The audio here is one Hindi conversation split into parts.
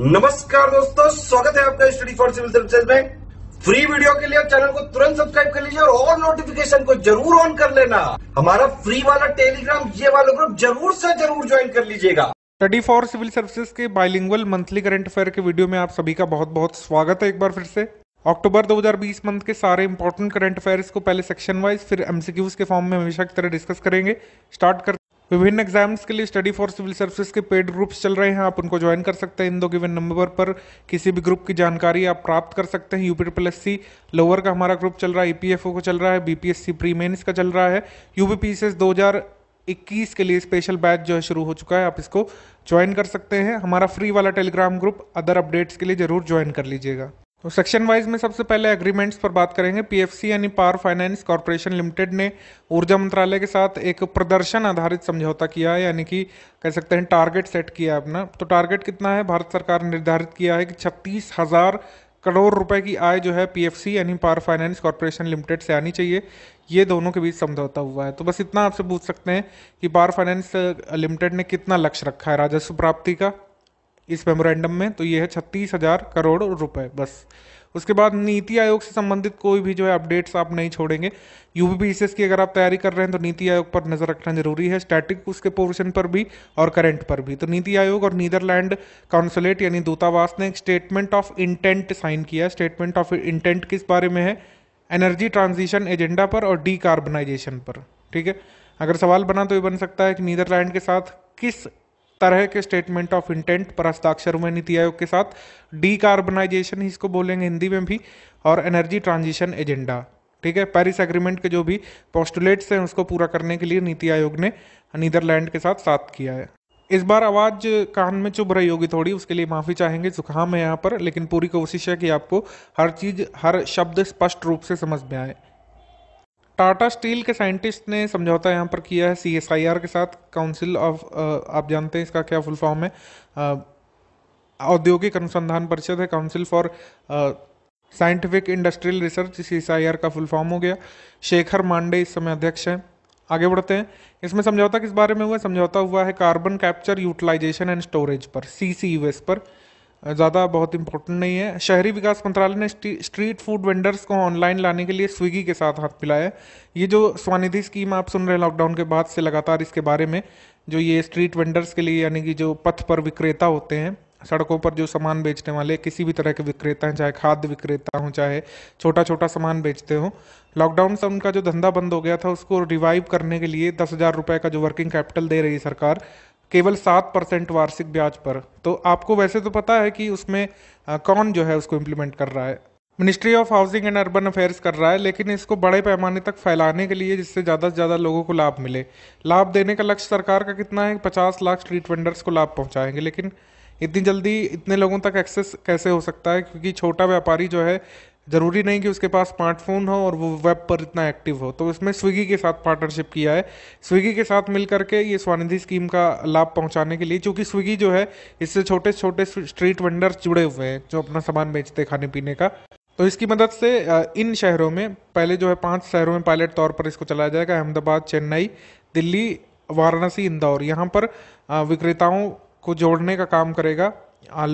नमस्कार दोस्तों स्वागत है आपका स्टडी फॉर सिविल सर्विसेज में फ्री वीडियो के लिए चैनल को तुरंत सब्सक्राइब कर लीजिए और और नोटिफिकेशन को जरूर ऑन कर लेना हमारा फ्री वाला टेलीग्राम ये वाला ग्रुप जरूर से जरूर ज्वाइन कर लीजिएगा स्टडी फॉर सिविल सर्विसेज के बाइलिंगुअल मंथली करंट अफेयर के वीडियो में आप सभी का बहुत बहुत स्वागत है एक बार फिर से अक्टूबर 2020 मंथ के सारे इंपॉर्टेंट करंट अफेयर्स को पहले सेक्शन वाइज फिर एमसीक्यूज के फॉर्म में हमेशा की तरह डिस्कस करेंगे स्टार्ट कर विभिन्न एग्जाम्स के लिए स्टडी फॉर सिविल सर्विसेज के पेड ग्रुप्स चल रहे हैं आप उनको ज्वाइन कर सकते हैं इन दो गिवन नंबर पर किसी भी ग्रुप की जानकारी आप प्राप्त कर सकते हैं UP triple S C lower का हमारा ग्रुप चल रहा है ईपीएफओ e का चल रहा है बीपीएससी प्री मेन्स का चल रहा है हज़ार इक्कीस के लिए स्पेशल बैच जो है शुरू हो चुका है आप इसको ज्वाइन कर सकते हैं हमारा फ्री वाला टेलीग्राम ग्रुप अदर अपडेट्स के लिए जरूर ज्वाइन कर लीजिएगा तो सेक्शन वाइज में सबसे पहले एग्रीमेंट्स पर बात करेंगे पीएफसी यानी पावर फाइनेंस कॉरपोरेशन लिमिटेड ने ऊर्जा मंत्रालय के साथ एक प्रदर्शन आधारित समझौता किया है यानी कि कह सकते हैं टारगेट सेट किया है अपना तो टारगेट कितना है भारत सरकार ने निर्धारित किया है कि छत्तीस हज़ार करोड़ रुपए की आय जो है पीएफसी यानी पावर फाइनेंस कॉरपोरेशन लिमिटेड से आनी चाहिए ये दोनों के बीच समझौता हुआ है तो बस इतना आपसे पूछ सकते हैं कि पावर फाइनेंस लिमिटेड ने कितना लक्ष्य रखा है राजस्व प्राप्ति का इस मेमोरेंडम में तो ये है छत्तीस हजार करोड़ रुपए बस उसके बाद नीति आयोग से संबंधित कोई भी जो है अपडेट्स आप नहीं छोड़ेंगे यूपी की अगर आप तैयारी कर रहे हैं तो नीति आयोग पर नजर रखना जरूरी है स्टैटिक उसके पोर्शन पर भी और करंट पर भी तो नीति आयोग और नीदरलैंड काउंसुलेट यानी दूतावास ने एक स्टेटमेंट ऑफ इंटेंट साइन किया स्टेटमेंट ऑफ इंटेंट किस बारे में है एनर्जी ट्रांजिशन एजेंडा पर और डीकार्बनाइजेशन पर ठीक है अगर सवाल बना तो ये बन सकता है कि नीदरलैंड के साथ किस तरह के स्टेटमेंट ऑफ इंटेंट पर हस्ताक्षर हुए नीति आयोग के साथ डीकार्बनाइजेशन इसको बोलेंगे हिंदी में भी और एनर्जी ट्रांजिशन एजेंडा ठीक है पेरिस एग्रीमेंट के जो भी पोस्टुलेट्स हैं उसको पूरा करने के लिए नीति आयोग ने नीदरलैंड के साथ साथ किया है इस बार आवाज़ कान में चुभ रही होगी थोड़ी उसके लिए माफ़ी चाहेंगे जुकाम है यहाँ पर लेकिन पूरी कोशिश है कि आपको हर चीज़ हर शब्द स्पष्ट रूप से समझ में आए टाटा स्टील के साइंटिस्ट ने समझौता यहाँ पर किया है सी एस आई आर के साथ काउंसिल ऑफ uh, आप जानते हैं इसका क्या फुल फॉर्म है uh, औद्योगिक अनुसंधान परिषद है council for scientific industrial research C S I R का फुल फॉर्म हो गया शेखर मांडे इस समय अध्यक्ष हैं आगे बढ़ते हैं इसमें समझौता किस बारे में हुआ समझौता हुआ है carbon capture utilisation and storage पर सी सी यू एस पर ज़्यादा बहुत इंपॉर्टेंट नहीं है शहरी विकास मंत्रालय ने स्ट्रीट फूड वेंडर्स को ऑनलाइन लाने के लिए स्विगी के साथ हाथ मिलाया ये जो स्वानिधि स्कीम आप सुन रहे हैं लॉकडाउन के बाद से लगातार इसके बारे में जो ये स्ट्रीट वेंडर्स के लिए यानी कि जो पथ पर विक्रेता होते हैं सड़कों पर जो सामान बेचने वाले किसी भी तरह के विक्रेता हैं चाहे खाद्य विक्रेता हों चाहे छोटा छोटा सामान बेचते हों लॉकडाउन से उनका जो धंधा बंद हो गया था उसको रिवाइव करने के लिए दस हज़ार रुपये का जो वर्किंग कैपिटल दे रही सरकार केवल सात परसेंट वार्षिक ब्याज पर तो आपको वैसे तो पता है कि उसमें कौन जो है उसको इम्प्लीमेंट कर रहा है ministry of housing and urban affairs कर रहा है लेकिन इसको बड़े पैमाने तक फैलाने के लिए जिससे ज़्यादा से ज़्यादा लोगों को लाभ मिले लाभ देने का लक्ष्य सरकार का कितना है पचास लाख स्ट्रीट वेंडर्स को लाभ पहुँचाएंगे लेकिन इतनी जल्दी इतने लोगों तक एक्सेस कैसे हो सकता है क्योंकि छोटा व्यापारी जो है ज़रूरी नहीं कि उसके पास स्मार्टफोन हो और वो वेब पर इतना एक्टिव हो तो इसमें स्विगी के साथ पार्टनरशिप किया है स्विगी के साथ मिल करके ये स्वानिधि स्कीम का लाभ पहुंचाने के लिए क्योंकि स्विगी जो है इससे छोटे छोटे स्ट्रीट वेंडर्स जुड़े हुए हैं जो अपना सामान बेचते खाने पीने का तो इसकी मदद से इन शहरों में पहले जो है पाँच शहरों में पायलट तौर पर इसको चलाया जाएगा अहमदाबाद चेन्नई दिल्ली वाराणसी इंदौर यहाँ पर विक्रेताओं को जोड़ने का काम करेगा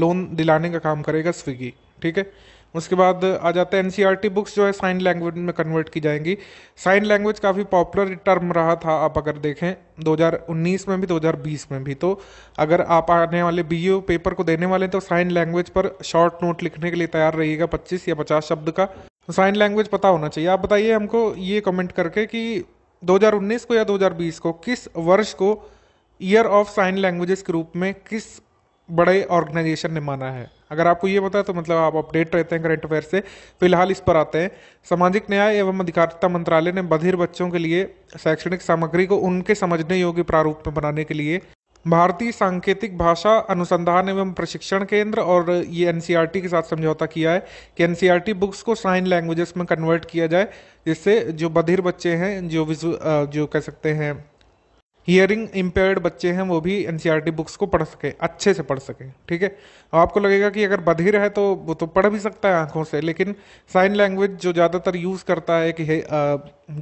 लोन दिलाने का काम करेगा स्विगी ठीक है उसके बाद आ जाता है एन बुक्स जो है साइन लैंग्वेज में कन्वर्ट की जाएंगी साइन लैंग्वेज काफ़ी पॉपुलर टर्म रहा था आप अगर देखें 2019 में भी 2020 में भी तो अगर आप आने वाले बी पेपर को देने वाले हैं तो साइन लैंग्वेज पर शॉर्ट नोट लिखने के लिए तैयार रहिएगा 25 या 50 शब्द का साइन लैंग्वेज पता होना चाहिए आप बताइए हमको ये कमेंट करके कि दो को या दो को किस वर्ष को ईयर ऑफ साइन लैंग्वेजेस के रूप में किस बड़े ऑर्गेनाइजेशन ने माना है अगर आपको ये पता है तो मतलब आप अपडेट रहते हैं करंट अफेयर से फिलहाल इस पर आते हैं सामाजिक न्याय एवं अधिकारिता मंत्रालय ने बधिर बच्चों के लिए शैक्षणिक सामग्री को उनके समझने योग्य प्रारूप में बनाने के लिए भारतीय सांकेतिक भाषा अनुसंधान एवं प्रशिक्षण केंद्र और ये एन के साथ समझौता किया है कि एन बुक्स को साइन लैंग्वेजेस में कन्वर्ट किया जाए जिससे जो बधिर बच्चे हैं जो विजु जो कह सकते हैं हियरिंग इम्पेयर्ड बच्चे हैं वो भी एन बुक्स e को पढ़ सके अच्छे से पढ़ सके ठीक है अब आपको लगेगा कि अगर बधिर है तो वो तो पढ़ भी सकता है आंखों से लेकिन साइन लैंग्वेज जो ज़्यादातर यूज़ करता है कि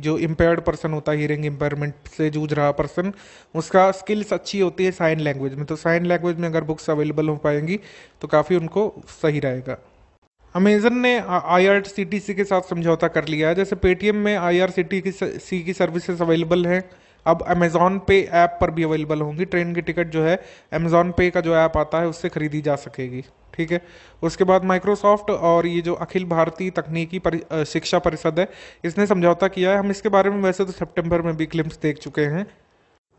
जो इम्पेयर्ड पर्सन होता है हियरिंग इम्पेयरमेंट से जूझ रहा पर्सन उसका स्किल्स अच्छी होती है साइन लैंग्वेज में तो साइन लैंग्वेज में अगर बुक्स अवेलेबल हो पाएंगी तो काफ़ी उनको सही रहेगा अमेजन ने आई आर सी के साथ समझौता कर लिया है जैसे पेटीएम में आई आर सी की सर्विसेज अवेलेबल हैं अब अमेज़ॉन पे ऐप पर भी अवेलेबल होंगी ट्रेन की टिकट जो है अमेज़ॉन पे का जो ऐप आता है उससे खरीदी जा सकेगी ठीक है उसके बाद माइक्रोसॉफ्ट और ये जो अखिल भारतीय तकनीकी परि, शिक्षा परिषद है इसने समझौता किया है हम इसके बारे में वैसे तो सितंबर में भी क्लिम्स देख चुके हैं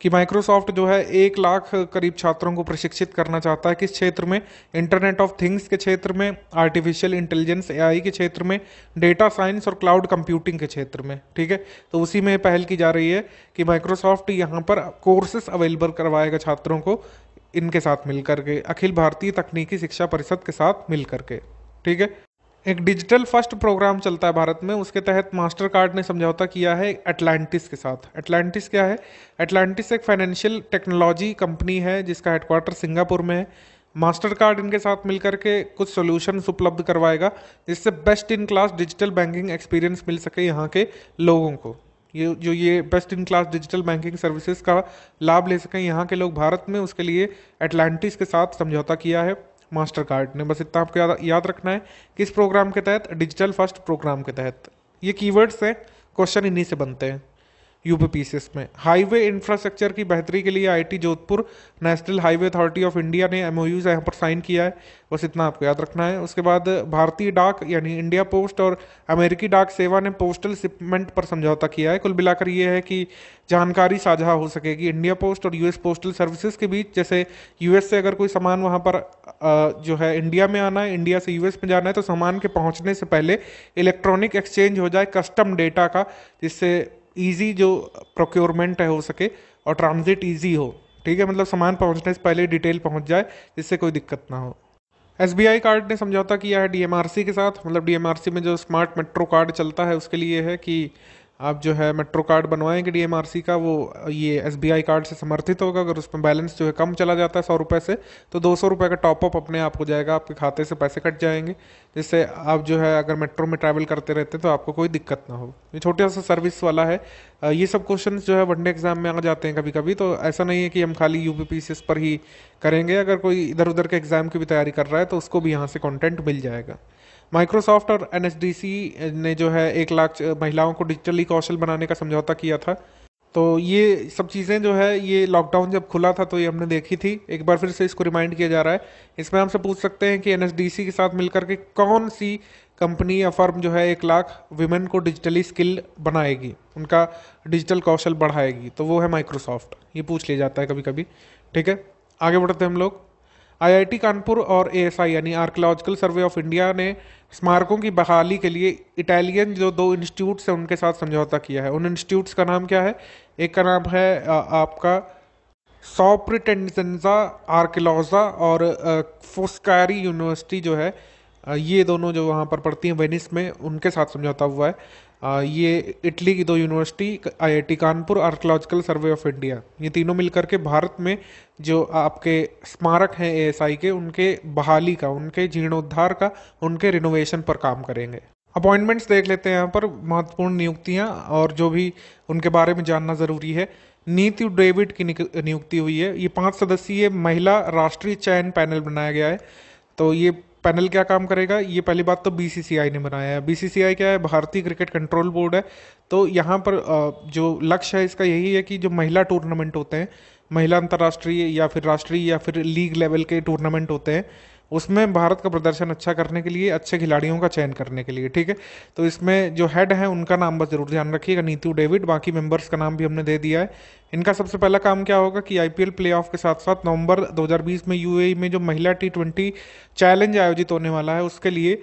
कि माइक्रोसॉफ्ट जो है एक लाख करीब छात्रों को प्रशिक्षित करना चाहता है किस क्षेत्र में इंटरनेट ऑफ थिंग्स के क्षेत्र में आर्टिफिशियल इंटेलिजेंस एआई के क्षेत्र में डेटा साइंस और क्लाउड कंप्यूटिंग के क्षेत्र में ठीक है तो उसी में पहल की जा रही है कि माइक्रोसॉफ्ट यहाँ पर कोर्सेस अवेलेबल करवाएगा छात्रों को इनके साथ मिल के अखिल भारतीय तकनीकी शिक्षा परिषद के साथ मिल के ठीक है एक डिजिटल फर्स्ट प्रोग्राम चलता है भारत में उसके तहत मास्टर कार्ड ने समझौता किया है एटलांटिस के साथ एटलांटिस क्या है एटलांटिस एक फाइनेंशियल टेक्नोलॉजी कंपनी है जिसका हेडक्वार्टर सिंगापुर में है मास्टर कार्ड इनके साथ मिलकर के कुछ सोल्यूशन उपलब्ध करवाएगा जिससे best in class digital banking experience मिल सके यहाँ के लोगों को ये जो ये best in class digital banking services का लाभ ले सकें यहाँ के लोग भारत में उसके लिए एटलांटिस के साथ समझौता किया है मास्टर कार्ड ने बस इतना आपको याद याद रखना है किस प्रोग्राम के तहत डिजिटल फर्स्ट प्रोग्राम के तहत ये कीवर्ड्स हैं क्वेश्चन इन्हीं से बनते हैं यूपी में हाईवे इंफ्रास्ट्रक्चर की बेहतरी के लिए IT Jodhpur National Highway Authority of India ने एम यहाँ पर साइन किया है बस इतना आपको याद रखना है उसके बाद भारतीय डाक यानी इंडिया पोस्ट और अमेरिकी डाक सेवा ने पोस्टल शिपमेंट पर समझौता किया है कुल मिलाकर ये है कि जानकारी साझा हो सकेगी इंडिया पोस्ट और यूएस पोस्टल सर्विसेज के बीच जैसे यूएस से अगर कोई सामान वहाँ पर जो है इंडिया में आना है इंडिया से यूएस में जाना है तो सामान के पहुँचने से पहले इलेक्ट्रॉनिक एक्सचेंज हो जाए कस्टम डेटा का जिससे ईजी जो प्रोक्योरमेंट है हो सके और ट्रांजिट ईजी हो ठीक है मतलब सामान पहुंचने से पहले डिटेल पहुंच जाए जिससे कोई दिक्कत ना हो एस कार्ड ने समझौता किया है डी के साथ मतलब डी में जो स्मार्ट मेट्रो कार्ड चलता है उसके लिए है कि आप जो है मेट्रो कार्ड बनवाएंगे डीएमआरसी का वो ये एसबीआई कार्ड से समर्थित होगा अगर उसमें बैलेंस जो है कम चला जाता है सौ रुपये से तो दो सौ रुपये का टॉपअप अपने आप हो जाएगा आपके खाते से पैसे कट जाएंगे जिससे आप जो है अगर मेट्रो में ट्रैवल करते रहते तो आपको कोई दिक्कत ना हो ये छोटा सा सर्विस वाला है ये सब क्वेश्चन जो है वनडे एग्जाम में आ जाते हैं कभी कभी तो ऐसा नहीं है कि हम खाली यू पी पर ही करेंगे अगर कोई इधर उधर के एग्ज़ाम की भी तैयारी कर रहा है तो उसको भी यहाँ से कॉन्टेंट मिल जाएगा माइक्रोसॉफ्ट और एन ने जो है एक लाख महिलाओं को डिजिटली कौशल बनाने का समझौता किया था तो ये सब चीज़ें जो है ये लॉकडाउन जब खुला था तो ये हमने देखी थी एक बार फिर से इसको रिमाइंड किया जा रहा है इसमें हमसे पूछ सकते हैं कि एन के साथ मिलकर के कौन सी कंपनी या फर्म जो है एक लाख वीमेन को डिजिटली स्किल बनाएगी उनका डिजिटल कौशल बढ़ाएगी तो वो है माइक्रोसॉफ्ट ये पूछ लिया जाता है कभी कभी ठीक है आगे बढ़ते हैं हम लोग आईआईटी कानपुर और एएसआई यानी आर्कियोलॉजिकल सर्वे ऑफ इंडिया ने स्मारकों की बहाली के लिए इटालियन जो दो इंस्टीट्यूट्स हैं उनके साथ समझौता किया है उन इंस्टीट्यूट्स का नाम क्या है एक का नाम है आ, आपका सॉप्रिटेंजा आर्किलोजा और फोस्कारी यूनिवर्सिटी जो है ये दोनों जो वहाँ पर पढ़ती हैं वेनिस में उनके साथ समझौता हुआ है ये इटली की दो university IIT Kanpur archaeological survey of India ये तीनों मिलकर के भारत में जो आपके स्मारक हैं एएसआई के उनके बहाली का उनके जीर्णोद्धार का उनके रिनोवेशन पर काम करेंगे अपॉइंटमेंट्स देख लेते हैं यहाँ पर महत्वपूर्ण नियुक्तियाँ और जो भी उनके बारे में जानना ज़रूरी है नीति डेविड की नियुक्ति हुई है ये पांच सदस्यीय महिला राष्ट्रीय चयन पैनल बनाया गया है तो ये पैनल क्या काम करेगा ये पहली बात तो बीसीसीआई ने बनाया है बीसीसीआई क्या है भारतीय क्रिकेट कंट्रोल बोर्ड है तो यहाँ पर जो लक्ष्य है इसका यही है कि जो महिला टूर्नामेंट होते हैं महिला अंतर्राष्ट्रीय या फिर राष्ट्रीय या फिर लीग लेवल के टूर्नामेंट होते हैं उसमें भारत का प्रदर्शन अच्छा करने के लिए अच्छे खिलाड़ियों का चयन करने के लिए ठीक है तो इसमें जो हेड है उनका नाम बस जरूर ध्यान रखिएगा नीतू डेविड बाकी मेंबर्स का नाम भी हमने दे दिया है इनका सबसे पहला काम क्या होगा कि आईपीएल प्लेऑफ के साथ साथ नवंबर 2020 में यूएई e में जो महिला टी ट्वेंटी चैलेंज आयोजित होने वाला है उसके लिए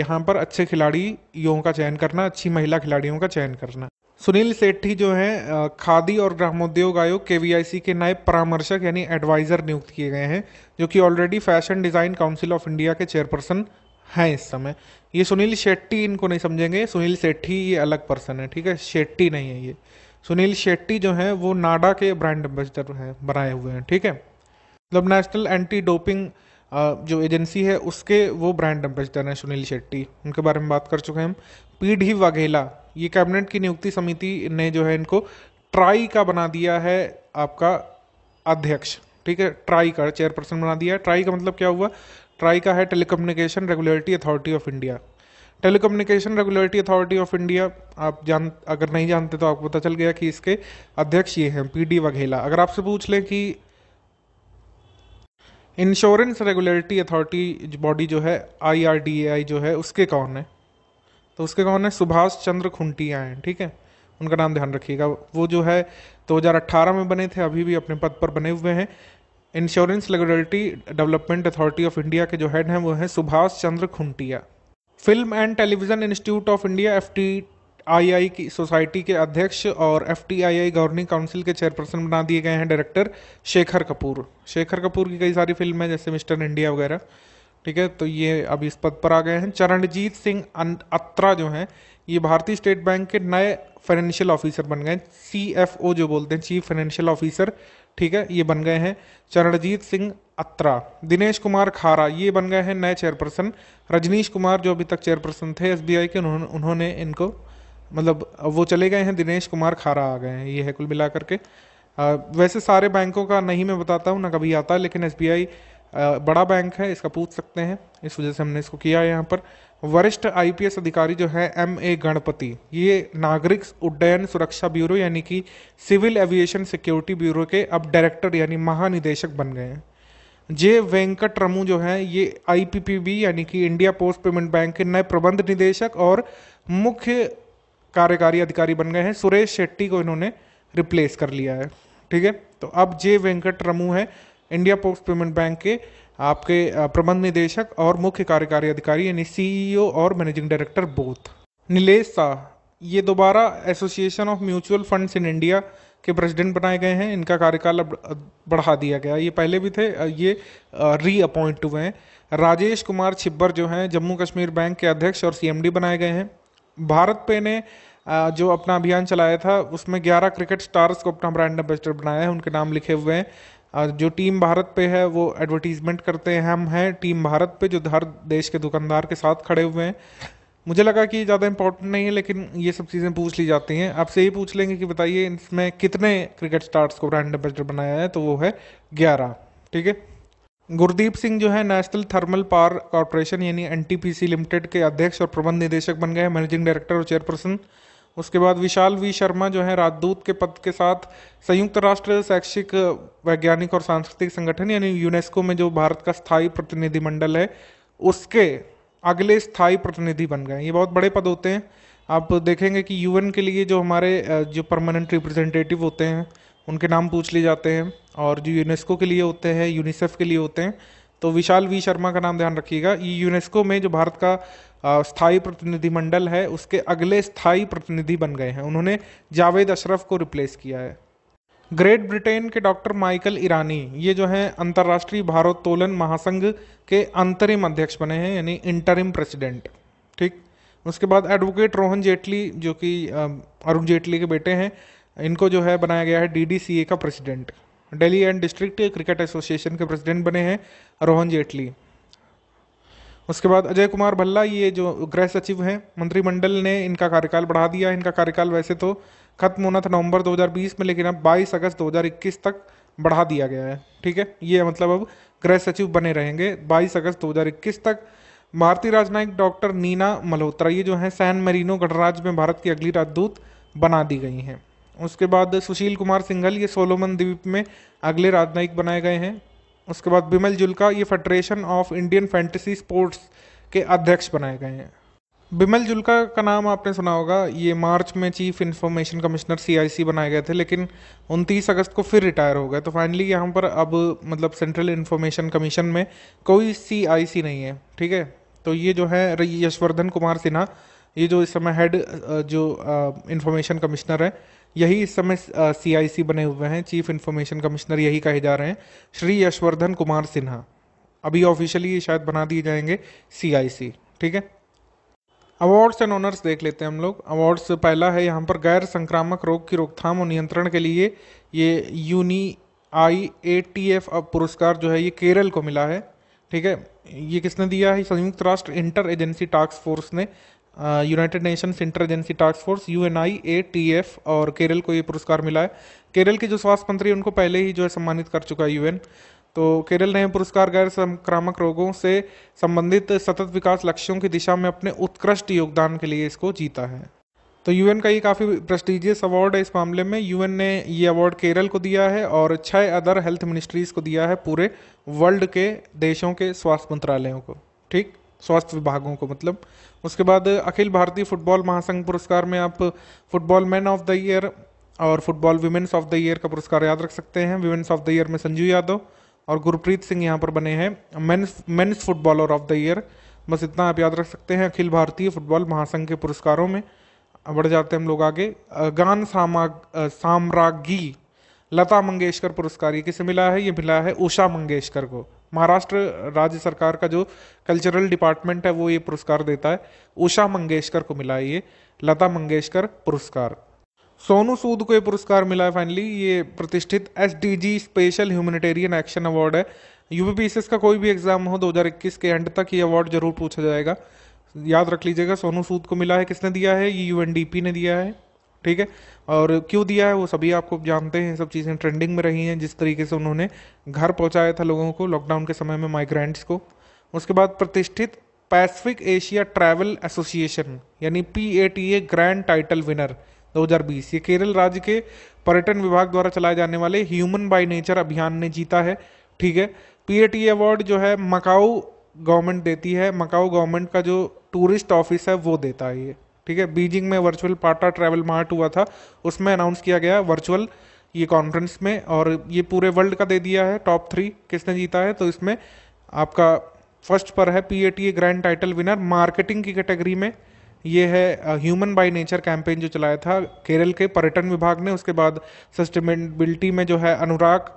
यहाँ पर अच्छे खिलाड़ियों का चयन करना अच्छी महिला खिलाड़ियों का चयन करना सुनील सेठी जो हैं खादी और ग्रामोद्योग आयोग के के नए परामर्शक यानी एडवाइज़र नियुक्त किए गए हैं जो कि already fashion design council of India के चेयरपर्सन हैं इस समय ये सुनील शेट्टी इनको नहीं समझेंगे सुनील सेठी ये अलग पर्सन है ठीक है शेट्टी नहीं है ये सुनील शेट्टी जो है वो नाडा के ब्रांड एम्बेसडर हैं बनाए हुए हैं ठीक है मतलब नेशनल एंटी डोपिंग जो एजेंसी है उसके वो ब्रांड एम्बेसडर हैं सुनील शेट्टी उनके बारे में बात कर चुके हैं हम पीढ़ी वघेला ये कैबिनेट की नियुक्ति समिति ने जो है इनको ट्राई का बना दिया है आपका अध्यक्ष ठीक है ट्राई का चेयरपर्सन बना दिया है ट्राई का मतलब क्या हुआ ट्राई का है telecommunication regulatory authority of India telecommunication regulatory authority of India आप जान अगर नहीं जानते तो आपको पता चल गया कि इसके अध्यक्ष ये हैं पीडी वघेला अगर आपसे पूछ लें कि इंश्योरेंस रेगुलेटरी अथॉरिटी बॉडी जो है आईआरडीएआई जो है उसके कौन है तो उसके कौन है सुभाष चंद्र खुंटिया हैं ठीक है उनका नाम ध्यान रखिएगा वो जो है 2018 में बने थे अभी भी अपने पद पर बने हुए हैं insurance regulatory development authority of India के जो हेड हैं वो हैं Subhash Chandra Khuntia film and television institute of India F II की सोसाइटी के अध्यक्ष और एफ टी गवर्निंग काउंसिल के चेयरपर्सन बना दिए गए हैं डायरेक्टर शेखर कपूर शेखर कपूर की कई सारी फिल्म है जैसे मिस्टर इंडिया वगैरह ठीक है तो ये अब इस पद पर आ गए हैं चरणजीत सिंह अत्रा जो हैं ये भारतीय स्टेट बैंक के नए फाइनेंशियल ऑफिसर बन गए सी एफ ओ जो बोलते हैं चीफ फाइनेंशियल ऑफिसर ठीक है ये बन गए हैं चरणजीत सिंह अत्रा दिनेश कुमार खारा ये बन गए हैं नए चेयरपर्सन रजनीश कुमार जो अभी तक चेयरपर्सन थे एस के उन्होंने उन्होंने इनको मतलब वो चले गए हैं दिनेश कुमार खारा आ गए हैं ये है कुल मिला करके वैसे सारे बैंकों का नहीं मैं बताता हूँ ना कभी आता लेकिन एस बड़ा बैंक है इसका पूछ सकते हैं इस वजह से हमने इसको किया है यहाँ पर वरिष्ठ आईपीएस अधिकारी जो है एम ए गणपति ये नागरिक उड्डयन सुरक्षा ब्यूरो यानी कि सिविल एविएशन सिक्योरिटी ब्यूरो के अब डायरेक्टर यानी महानिदेशक बन गए हैं जे वेंकट रमू जो है ये आईपीपीबी यानी कि इंडिया पोस्ट पेमेंट बैंक के नए प्रबंध निदेशक और मुख्य कार्यकारी अधिकारी बन गए हैं सुरेश शेट्टी को इन्होंने रिप्लेस कर लिया है ठीक है तो अब जे वेंकट रमू है इंडिया पोस्ट पेमेंट बैंक के आपके प्रबंध निदेशक और मुख्य कार्यकारी अधिकारी यानी सीईओ e और managing director both Nilesh Shah ये दोबारा Association of Mutual Funds in India के प्रेसिडेंट बनाए गए हैं इनका कार्यकाल अब बढ़ा दिया गया ये पहले भी थे ये री अपॉइंट हुए हैं राजेश कुमार छिब्बर जो हैं जम्मू कश्मीर बैंक के अध्यक्ष और सीएमडी बनाए गए हैं भारत पे ने जो अपना अभियान चलाया था उसमें 11 क्रिकेट स्टार्स को अपना ब्रांड एम्बेसडर बनाया है उनके नाम लिखे हुए हैं और जो टीम भारत पे है वो एडवर्टीजमेंट करते हैं हम हैं टीम भारत पे जो हर देश के दुकानदार के साथ खड़े हुए हैं मुझे लगा कि ज़्यादा इंपॉर्टेंट नहीं है लेकिन ये सब चीज़ें पूछ ली जाती हैं आपसे ये पूछ लेंगे कि बताइए इसमें कितने क्रिकेट स्टार्स को ब्रांड एम्बेसडर बनाया है तो वो है ग्यारह ठीक है गुरदीप सिंह जो है नेशनल थर्मल पावर कॉरपोरेशन यानी एन लिमिटेड के अध्यक्ष और प्रबंध निदेशक बन गए हैं मैनेजिंग डायरेक्टर और चेयरपर्सन उसके बाद विशाल वी शर्मा जो है राजदूत के पद के साथ संयुक्त राष्ट्र शैक्षिक वैज्ञानिक और सांस्कृतिक संगठन यानी यूनेस्को में जो भारत का स्थायी प्रतिनिधिमंडल है उसके अगले स्थायी प्रतिनिधि बन गए ये बहुत बड़े पद होते हैं आप देखेंगे कि यूएन के लिए जो हमारे जो परमानेंट रिप्रेजेंटेटिव होते हैं उनके नाम पूछ लिए जाते हैं और जो यूनेस्को के लिए होते हैं यूनिसेफ के लिए होते हैं तो विशाल वी शर्मा का नाम ध्यान रखिएगा ये यूनेस्को में जो भारत का स्थायी प्रतिनिधिमंडल है उसके अगले स्थायी प्रतिनिधि बन गए हैं उन्होंने जावेद अशरफ को रिप्लेस किया है ग्रेट ब्रिटेन के डॉक्टर माइकल ईरानी ये जो हैं अंतर्राष्ट्रीय भारोत्तोलन महासंघ के अंतरिम अध्यक्ष बने हैं यानी इंटरिम प्रेसिडेंट ठीक उसके बाद एडवोकेट रोहन जेटली जो कि अरुण जेटली के बेटे हैं इनको जो है बनाया गया है डीडीसीए का president Delhi and district cricket association के प्रेसिडेंट बने हैं रोहन जेटली उसके बाद अजय कुमार भल्ला ये जो गृह सचिव हैं मंत्रिमंडल ने इनका कार्यकाल बढ़ा दिया इनका कार्यकाल वैसे तो खत्म होना था नवंबर 2020 में लेकिन अब 22 अगस्त 2021 तक बढ़ा दिया गया है ठीक है ये मतलब अब गृह सचिव बने रहेंगे 22 अगस्त 2021 तक भारतीय राजनयिक डॉक्टर नीना मल्होत्रा ये जो है सैन मेरीनो गणराज्य में भारत की अगली राजदूत बना दी गई हैं उसके बाद सुशील कुमार सिंघल ये सोलोमन द्वीप में अगले राजनयिक बनाए गए हैं उसके बाद बिमल जुल्का ये Federation of Indian Fantasy Sports के अध्यक्ष बनाए गए हैं बिमल जुल्का का नाम आपने सुना होगा ये मार्च में चीफ इन्फॉर्मेशन कमिश्नर सीआईसी बनाए गए थे लेकिन उनतीस अगस्त को फिर रिटायर हो गए तो फाइनली यहाँ पर अब मतलब सेंट्रल इन्फॉर्मेशन कमीशन में कोई सीआईसी नहीं है ठीक है तो ये जो है यशवर्धन कुमार सिन्हा ये जो इस समय हेड जो इन्फॉर्मेशन कमिश्नर है यही इस समय सीआईसी बने हुए हैं चीफ इन्फॉर्मेशन कमिश्नर यही कहे जा रहे हैं श्री यशवर्धन कुमार सिन्हा अभी ऑफिशियली शायद बना दिए जाएंगे सीआईसी ठीक है अवार्ड्स एंड ऑनर्स देख लेते हैं हम लोग अवार्ड्स पहला है यहाँ पर गैर संक्रामक रोग की रोकथाम और नियंत्रण के लिए ये U N I A T F पुरस्कार जो है ये केरल को मिला है ठीक है ये किसने दिया है संयुक्त राष्ट्र इंटर एजेंसी टास्क फोर्स ने United Nations interagency task force U N I A T F और केरल को ये पुरस्कार मिला है केरल के जो स्वास्थ्य मंत्री उनको पहले ही जो है सम्मानित कर चुका है यूएन तो केरल ने पुरस्कार गैर संक्रामक रोगों से संबंधित सतत विकास लक्ष्यों की दिशा में अपने उत्कृष्ट योगदान के लिए इसको जीता है तो यूएन का ये काफ़ी प्रेस्टिजियस अवार्ड है इस मामले में यूएन ने ये अवार्ड केरल को दिया है और छः अदर हेल्थ मिनिस्ट्रीज़ को दिया है पूरे वर्ल्ड के देशों के स्वास्थ्य मंत्रालयों को ठीक स्वास्थ्य विभागों को मतलब उसके बाद अखिल भारतीय फुटबॉल महासंघ पुरस्कार में आप football man of the year और football women's of the year का पुरस्कार याद रख सकते हैं वुमेन्स ऑफ द ईयर में संजू यादव और गुरप्रीत सिंह यहाँ पर बने हैं men's men's footballer of the year बस इतना आप याद रख सकते हैं अखिल भारतीय फुटबॉल महासंघ के पुरस्कारों में बढ़ जाते हैं हम लोग आगे गान सामा साम्राज्ञी लता मंगेशकर पुरस्कार ये किसे मिला है ये मिला है उषा मंगेशकर को महाराष्ट्र राज्य सरकार का जो कल्चरल डिपार्टमेंट है वो ये पुरस्कार देता है उषा मंगेशकर को मिला है ये लता मंगेशकर पुरस्कार सोनू सूद को ये पुरस्कार मिला है फाइनली ये प्रतिष्ठित S special humanitarian action award है यूपीपीएसएस का कोई भी एग्जाम हो 2021 के एंड तक ये अवार्ड जरूर पूछा जाएगा याद रख लीजिएगा सोनू सूद को मिला है किसने दिया है ये यूएनडीपी ने दिया है ठीक है और क्यों दिया है वो सभी आपको जानते हैं सब चीज़ें ट्रेंडिंग में रही हैं जिस तरीके से उन्होंने घर पहुंचाया था लोगों को लॉकडाउन के समय में माइग्रेंट्स को उसके बाद प्रतिष्ठित पैसिफिक एशिया ट्रैवल एसोसिएशन यानी P A T A grand title winner 2020 ये केरल राज्य के पर्यटन विभाग द्वारा चलाए जाने वाले ह्यूमन बाय नेचर अभियान ने जीता है ठीक है पी ए टी अवार्ड जो है मकाऊ गवर्नमेंट देती है मकाऊ गवर्नमेंट का जो टूरिस्ट ऑफिस है वो देता है ये ठीक है बीजिंग में वर्चुअल पाटा ट्रैवल मार्ट हुआ था उसमें अनाउंस किया गया वर्चुअल ये कॉन्फ्रेंस में और ये पूरे वर्ल्ड का दे दिया है टॉप थ्री किसने जीता है तो इसमें आपका फर्स्ट पर है P grand title winner marketing की कैटेगरी में ये है ह्यूमन बाय नेचर कैंपेन जो चलाया था केरल के पर्यटन विभाग ने उसके बाद सस्टेनेबिलिटी में जो है अनुराग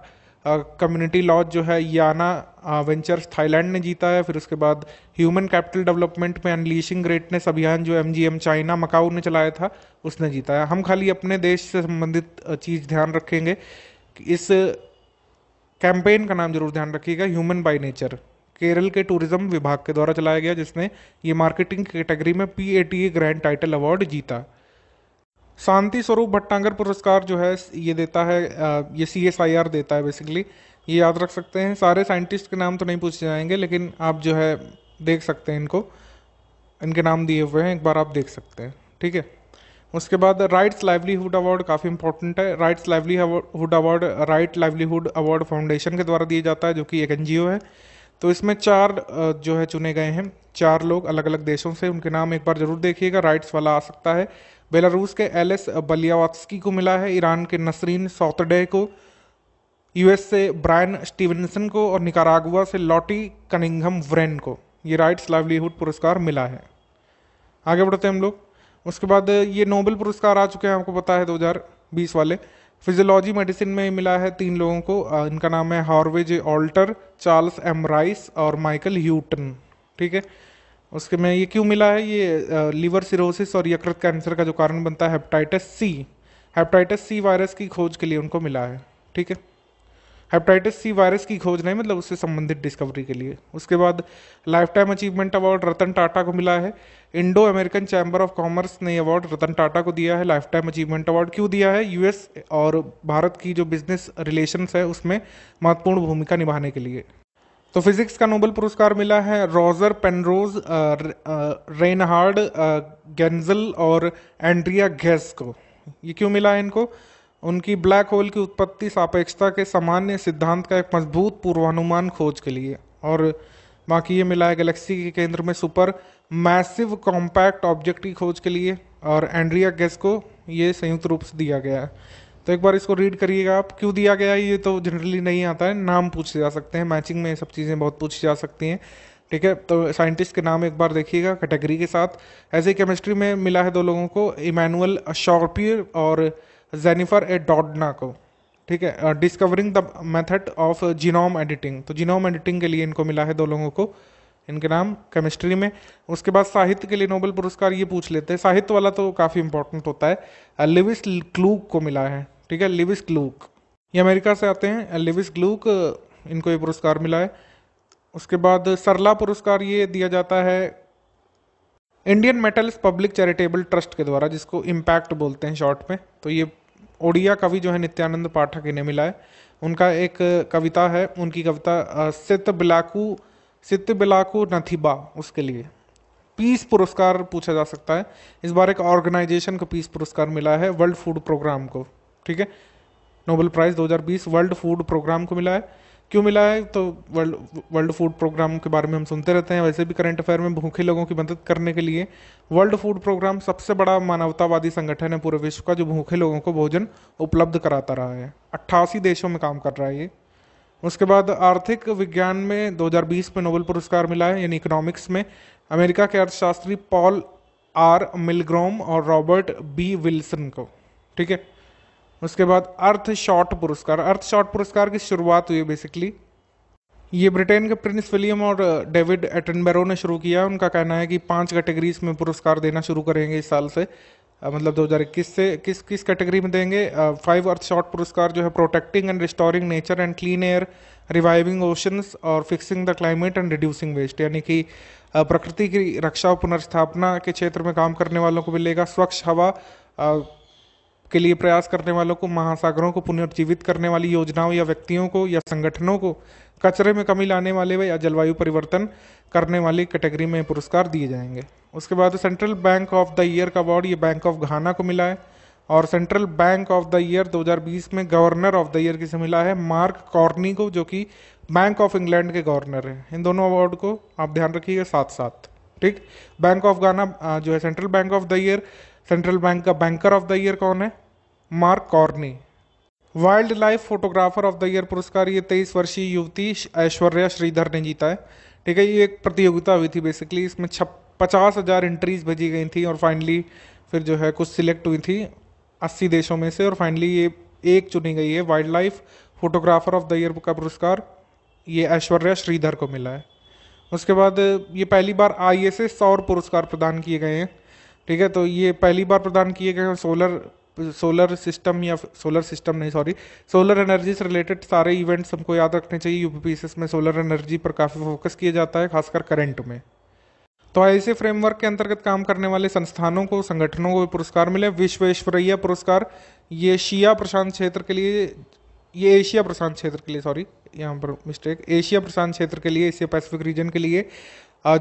कम्युनिटी लॉज जो है याना वेंचर्स थाईलैंड ने जीता है फिर उसके बाद ह्यूमन कैपिटल डेवलपमेंट में अनलीशिंग ग्रेटनेस अभियान जो एम चाइना मकाऊ ने चलाया था उसने जीता है हम खाली अपने देश से संबंधित चीज़ ध्यान रखेंगे इस कैंपेन का नाम जरूर ध्यान रखिएगा ह्यूमन बाई नेचर केरल के टूरिज्म विभाग के द्वारा चलाया गया जिसने ये मार्केटिंग कैटेगरी में P A T A grand title award जीता शांति स्वरूप भट्टांगर पुरस्कार जो है ये देता है ये सी एस आई आर देता है बेसिकली ये याद रख सकते हैं सारे साइंटिस्ट के नाम तो नहीं पूछे जाएंगे लेकिन आप जो है देख सकते हैं इनको इनके नाम दिए हुए हैं एक बार आप देख सकते हैं ठीक है उसके बाद राइट्स लाइवलीहुड अवार्ड काफ़ी इंपॉर्टेंट है rights livelihood award right livelihood award foundation के द्वारा दिया जाता है जो कि एक एन है तो इसमें चार जो है चुने गए हैं चार लोग अलग अलग देशों से उनके नाम एक बार जरूर देखिएगा राइट्स वाला आ सकता है बेलारूस के एलिस एस बलियावास्की को मिला है ईरान के नसरीन सौतडे को यूएस से ब्रायन स्टीवनसन को और निकारागुआ से लॉटी कनिंगम व्रेन को ये राइट्स लाइवलीहुड पुरस्कार मिला है आगे बढ़ते हैं हम लोग उसके बाद ये नोबेल पुरस्कार आ चुके हैं आपको पता है 2020 वाले फिजियोलॉजी मेडिसिन में मिला है तीन लोगों को इनका नाम है Harvey J Alter Charles M Rice और माइकल ह्यूटन ठीक है उसके में ये क्यों मिला है ये लीवर सिरोसिस और यकृत कैंसर का जो कारण बनता है hepatitis C hepatitis C virus की खोज के लिए उनको मिला है ठीक है हेपेटाइटिस सी वायरस की खोज नहीं मतलब उससे संबंधित डिस्कवरी के लिए उसके बाद lifetime achievement award Ratan Tata को मिला है Indo American chamber of commerce ने अवार्ड रतन टाटा को दिया है लाइफ टाइम अचीवमेंट अवार्ड क्यों दिया है यूएस और भारत की जो बिजनेस रिलेशंस है उसमें महत्वपूर्ण भूमिका निभाने के लिए तो फिजिक्स का नोबेल पुरस्कार मिला है रॉजर पेनरोज रेनहार्ड गेंजल और एंड्रिया गैस को ये क्यों मिला है इनको उनकी ब्लैक होल की उत्पत्ति सापेक्षता के सामान्य सिद्धांत का एक मजबूत पूर्वानुमान खोज के लिए और बाकी ये मिला है गैलेक्सी के केंद्र में सुपर मैसिव कॉम्पैक्ट ऑब्जेक्ट की खोज के लिए और एंड्रिया गैस को ये संयुक्त रूप से दिया गया है तो एक बार इसको रीड करिएगा आप क्यों दिया गया ये तो जनरली नहीं आता है नाम पूछे जा सकते हैं मैचिंग में ये सब चीज़ें बहुत पूछी जा सकती हैं ठीक है तो साइंटिस्ट के नाम एक बार देखिएगा कैटेगरी के साथ ऐसे केमिस्ट्री में मिला है दो लोगों को इमानुअल शॉर्पियर और जेनिफर ए डॉडना को ठीक है discovering the method of genome editing तो जीनोम एडिटिंग के लिए इनको मिला है दो लोगों को इनके नाम केमिस्ट्री में उसके बाद साहित्य के लिए नोबेल पुरस्कार ये पूछ लेते हैं साहित्य वाला तो काफ़ी इंपॉर्टेंट होता है लिविस uh, क्लूक को मिला है ठीक है लिविस ग्लूक ये अमेरिका से आते हैं लिविस ग्लूक इनको ये पुरस्कार मिला है उसके बाद सरला पुरस्कार ये दिया जाता है Indian metals public charitable trust के द्वारा जिसको इम्पैक्ट बोलते हैं शॉर्ट में तो ये ओडिया कवि जो है नित्यानंद पाठक इन्हें मिला है उनका एक कविता है उनकी कविता सित बिलाकू सित बिलाकू नथिबा उसके लिए पीस पुरस्कार पूछा जा सकता है इस बार एक ऑर्गेनाइजेशन को पीस पुरस्कार मिला है वर्ल्ड फूड प्रोग्राम को ठीक है Nobel prize 2020 World Food Programme को मिला है क्यों मिला है तो वर्ल्ड वर्ल्ड फूड प्रोग्राम के बारे में हम सुनते रहते हैं वैसे भी करंट अफेयर में भूखे लोगों की मदद करने के लिए वर्ल्ड फूड प्रोग्राम सबसे बड़ा मानवतावादी संगठन है पूरे विश्व का जो भूखे लोगों को भोजन उपलब्ध कराता रहा है अट्ठासी देशों में काम कर रहा है ये उसके बाद आर्थिक विज्ञान में 2020 में नोबेल पुरस्कार मिला है यानी इकोनॉमिक्स में अमेरिका के अर्थशास्त्री पॉल आर मिलग्रोम और रॉबर्ट बी विल्सन को ठीक है उसके बाद अर्थ शॉर्ट पुरस्कार अर्थ शॉर्ट पुरस्कार की शुरुआत हुई बेसिकली ये ब्रिटेन के प्रिंस विलियम और डेविड एटनबेरो ने शुरू किया उनका कहना है कि पांच कैटेगरीज में पुरस्कार देना शुरू करेंगे इस साल से मतलब 2021 से किस किस कैटेगरी में देंगे फाइव अर्थ शॉर्ट पुरस्कार जो है protecting and restoring nature and clean air reviving oceans और fixing the climate and reducing waste यानी कि प्रकृति की रक्षा और पुनर्स्थापना के क्षेत्र में काम करने वालों को मिलेगा स्वच्छ हवा के लिए प्रयास करने वालों को महासागरों को पुनर्जीवित करने वाली योजनाओं या व्यक्तियों को या संगठनों को कचरे में कमी लाने वाले व या जलवायु परिवर्तन करने वाली कैटेगरी में पुरस्कार दिए जाएंगे उसके बाद central bank of the year का अवार्ड ये बैंक ऑफ घाना को मिला है और central bank of the year 2020 में गवर्नर ऑफ द ईयर किसे मिला है मार्क कॉर्नी को जो कि बैंक ऑफ इंग्लैंड के गवर्नर हैं इन दोनों अवार्ड को आप ध्यान रखिएगा साथ साथ ठीक बैंक ऑफ गाना जो है central bank of the year central bank का बैंकर ऑफ द ईयर कौन है Mark Carney wildlife photographer of the year पुरस्कार ये तेईस वर्षीय युवती ऐश्वर्या श्रीधर ने जीता है ठीक है ये एक प्रतियोगिता हुई थी बेसिकली इसमें छप पचास हज़ार एंट्रीज भेजी गई थी और फाइनली फिर जो है कुछ सिलेक्ट हुई थी अस्सी देशों में से और फाइनली ये एक चुनी गई है wildlife photographer of the year का पुरस्कार ये ऐश्वर्या श्रीधर को मिला है उसके बाद ये पहली बार आई एस सौर पुरस्कार प्रदान किए गए हैं ठीक है तो ये पहली बार प्रदान किए गए सोलर सोलर सिस्टम या सोलर सिस्टम नहीं सॉरी सोलर एनर्जी से रिलेटेड सारे इवेंट्स हमको याद रखने चाहिए यूपीपीसीएस में सोलर एनर्जी पर काफ़ी फोकस किया जाता है खासकर करंट में तो ऐसे फ्रेमवर्क के अंतर्गत काम करने वाले संस्थानों को संगठनों को पुरस्कार मिले विश्वेश्वरैया पुरस्कार ये शिया प्रशांत क्षेत्र के लिए ये एशिया प्रशांत क्षेत्र के लिए सॉरी यहाँ पर मिस्टेक एशिया प्रशांत क्षेत्र के लिए एशिया पैसिफिक रीजन के लिए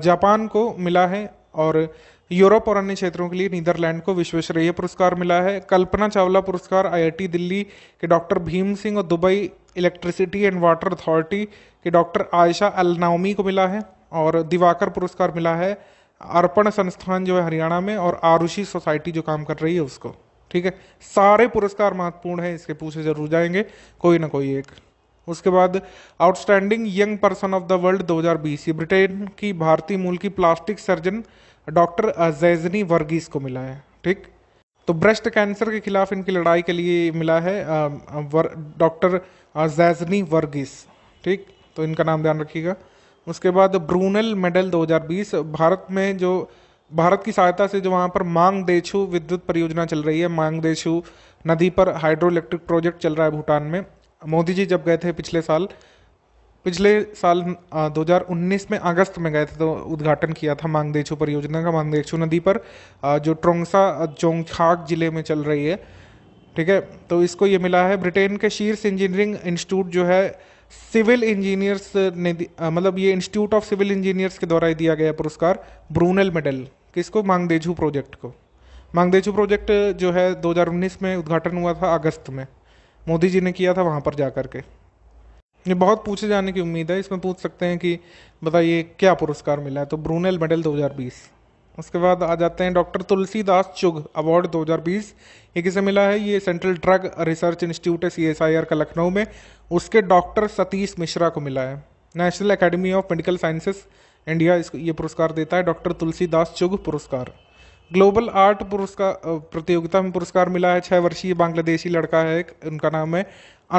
जापान को मिला है और यूरोप और अन्य क्षेत्रों के लिए नीदरलैंड को विश्वश्रेय पुरस्कार मिला है कल्पना चावला पुरस्कार आईआईटी दिल्ली के डॉक्टर भीम सिंह और Dubai electricity and water authority के डॉक्टर आयशा अलनाउमी को मिला है और दिवाकर पुरस्कार मिला है अर्पण संस्थान जो है हरियाणा में और आरुषि सोसाइटी जो काम कर रही है उसको ठीक है सारे पुरस्कार महत्वपूर्ण है इसके पूछे जरूर जाएंगे कोई ना कोई एक उसके बाद outstanding young person of the world 2020 Britain की भारतीय मूल की प्लास्टिक सर्जन डॉक्टर जैजनी वर्गीस को मिला है ठीक तो ब्रेस्ट कैंसर के खिलाफ इनकी लड़ाई के लिए मिला है डॉक्टर जैजनी वर्गीस ठीक तो इनका नाम ध्यान रखिएगा उसके बाद ब्रूनल मेडल 2020 भारत में जो भारत की सहायता से जो वहाँ पर मांग देशु विद्युत परियोजना चल रही है मांग देशु नदी पर हाइड्रो इलेक्ट्रिक प्रोजेक्ट चल रहा है भूटान में मोदी जी जब गए थे पिछले साल पिछले साल 2019 में अगस्त में गए थे तो उद्घाटन किया था मांगदेछू परियोजना का मांगदेछू नदी पर जो ट्रोंगसा चोंगछाक जिले में चल रही है ठीक है तो इसको ये मिला है ब्रिटेन के शीर्ष इंजीनियरिंग इंस्टीट्यूट जो है सिविल इंजीनियर्स ने मतलब ये इंस्टीट्यूट ऑफ सिविल इंजीनियर्स के द्वारा दिया गया पुरस्कार ब्रूनल मेडल किसको मांगदेछू प्रोजेक्ट को मांगदेछू प्रोजेक्ट जो है 2019 में उद्घाटन हुआ था अगस्त में मोदी जी ने किया था वहाँ पर जा के ये बहुत पूछे जाने की उम्मीद है इसमें पूछ सकते हैं कि बताइए क्या पुरस्कार मिला है तो ब्रूनेल मेडल 2020 उसके बाद आ जाते हैं डॉक्टर तुलसीदास चुग अवार्ड 2020 ये किसे मिला है ये सेंट्रल ड्रग रिसर्च इंस्टीट्यूट है सी का लखनऊ में उसके डॉक्टर सतीश मिश्रा को मिला है National Academy of Medical Sciences India इसको ये पुरस्कार देता है डॉक्टर तुलसीदास चुग पुरस्कार ग्लोबल आर्ट पुरस्कार प्रतियोगिता में पुरस्कार मिला है छः वर्षीय बांग्लादेशी लड़का है एक उनका नाम है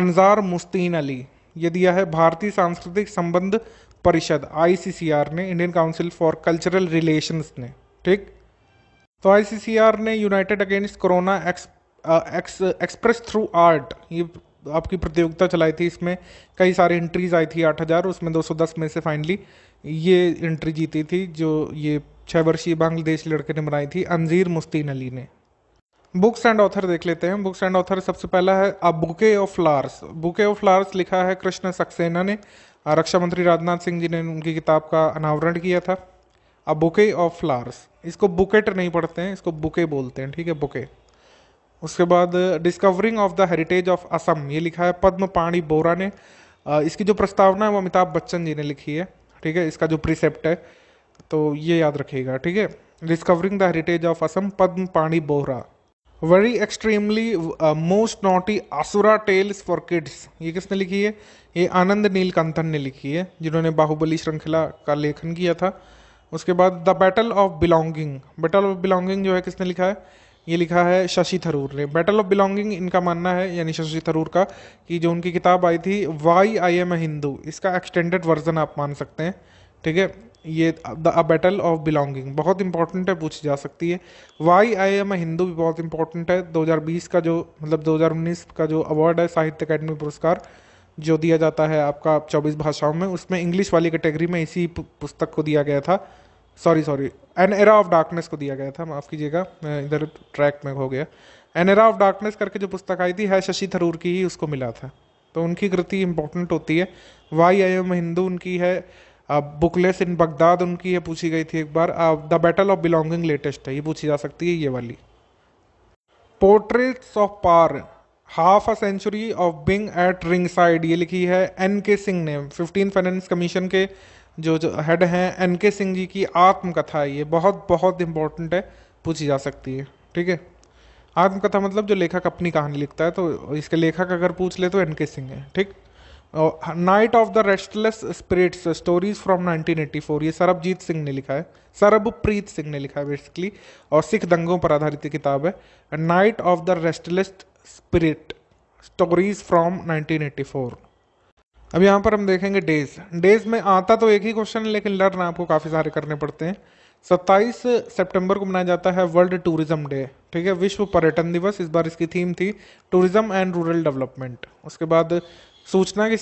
अनजार मुस्तीन अली ये दिया है भारतीय सांस्कृतिक संबंध परिषद आईसीसीआर ने Indian Council for Cultural Relations ने ठीक तो आईसीसीआर ने united against corona express through art ये आपकी प्रतियोगिता चलाई थी इसमें कई सारी एंट्रीज आई थी 8000 उसमें 210 में से फाइनली ये एंट्री जीती थी जो ये छः वर्षीय बांग्लादेश लड़के ने बनाई थी अंजीर मुस्तीन अली ने बुक्स एंड ऑथर देख लेते हैं बुक्स एंड ऑथर सबसे पहला है a bouquet of flowers bouquet of flowers लिखा है कृष्ण सक्सेना ने रक्षा मंत्री राजनाथ सिंह जी ने उनकी किताब का अनावरण किया था अ बुके ऑफ फ्लावर्स इसको बुकेट नहीं पढ़ते हैं इसको बुके बोलते हैं ठीक है बुके उसके बाद discovering of the heritage of Assam ये लिखा है पद्म पाणी बोरा ने इसकी जो प्रस्तावना है वो अमिताभ बच्चन जी ने लिखी है ठीक है इसका जो प्रिसेप्ट है तो ये याद रखिएगा ठीक है discovering the heritage of Assam Padma Pani Bohra very extremely most naughty Asura tales for kids ये किसने लिखी है ये आनंद नीलकंथन ने लिखी है जिन्होंने बाहुबली श्रृंखला का लेखन किया था उसके बाद the battle of belonging battle of belonging जो है किसने लिखा है ये लिखा है शशि थरूर ने बैटल ऑफ बिलोंगिंग इनका मानना है यानी शशि थरूर का कि जो उनकी किताब आई थी why I am a Hindu इसका एक्सटेंडेड वर्जन आप मान सकते हैं ठीक है ये द बैटल ऑफ बिलोंगिंग बहुत इंपॉर्टेंट है पूछी जा सकती है why I am a Hindu भी बहुत इंपॉर्टेंट है 2020 का जो मतलब 2019 का जो अवार्ड है साहित्य अकेडमी पुरस्कार जो दिया जाता है आपका चौबीस भाषाओं में उसमें इंग्लिश वाली कैटेगरी में इसी पुस्तक को दिया गया था sorry sorry an era of darkness को दिया गया था माफ़ कीजिएगा मैं इधर ट्रैक में हो गया एन एरा ऑफ डार्कनेस करके जो पुस्तक आई थी है शशि थरूर की ही उसको मिला था तो उनकी कृति इंपॉर्टेंट होती है वाई आई एम हिंदू उनकी है बुकलेस इन बगदाद उनकी ये पूछी गई थी एक बार the battle of belonging latest है ये पूछी जा सकती है ये वाली portraits of power half a century of being at ringside ये लिखी है एन के सिंह ने फिफ्टीन फाइनेंस कमीशन के जो जो हेड हैं एन के सिंह जी की आत्मकथा है ये बहुत बहुत इंपॉर्टेंट है पूछी जा सकती है ठीक है आत्मकथा मतलब जो लेखक अपनी कहानी लिखता है तो इसके लेखक अगर पूछ ले तो एन के सिंह है ठीक night of the restless spirits stories from 1984 ये सरबजीत सिंह ने लिखा है सरबप्रीत सिंह ने लिखा है बेसिकली और सिख दंगों पर आधारित किताब है night of the restless spirit stories from 1984 अब यहाँ पर हम देखेंगे डेज डेज में आता तो एक ही क्वेश्चन है लेकिन लर्न आपको काफ़ी सारे करने पड़ते हैं 27 सितंबर को मनाया जाता है वर्ल्ड टूरिज्म डे ठीक है विश्व पर्यटन दिवस इस बार इसकी थीम थी टूरिज्म एंड रूरल डेवलपमेंट उसके बाद सूचना की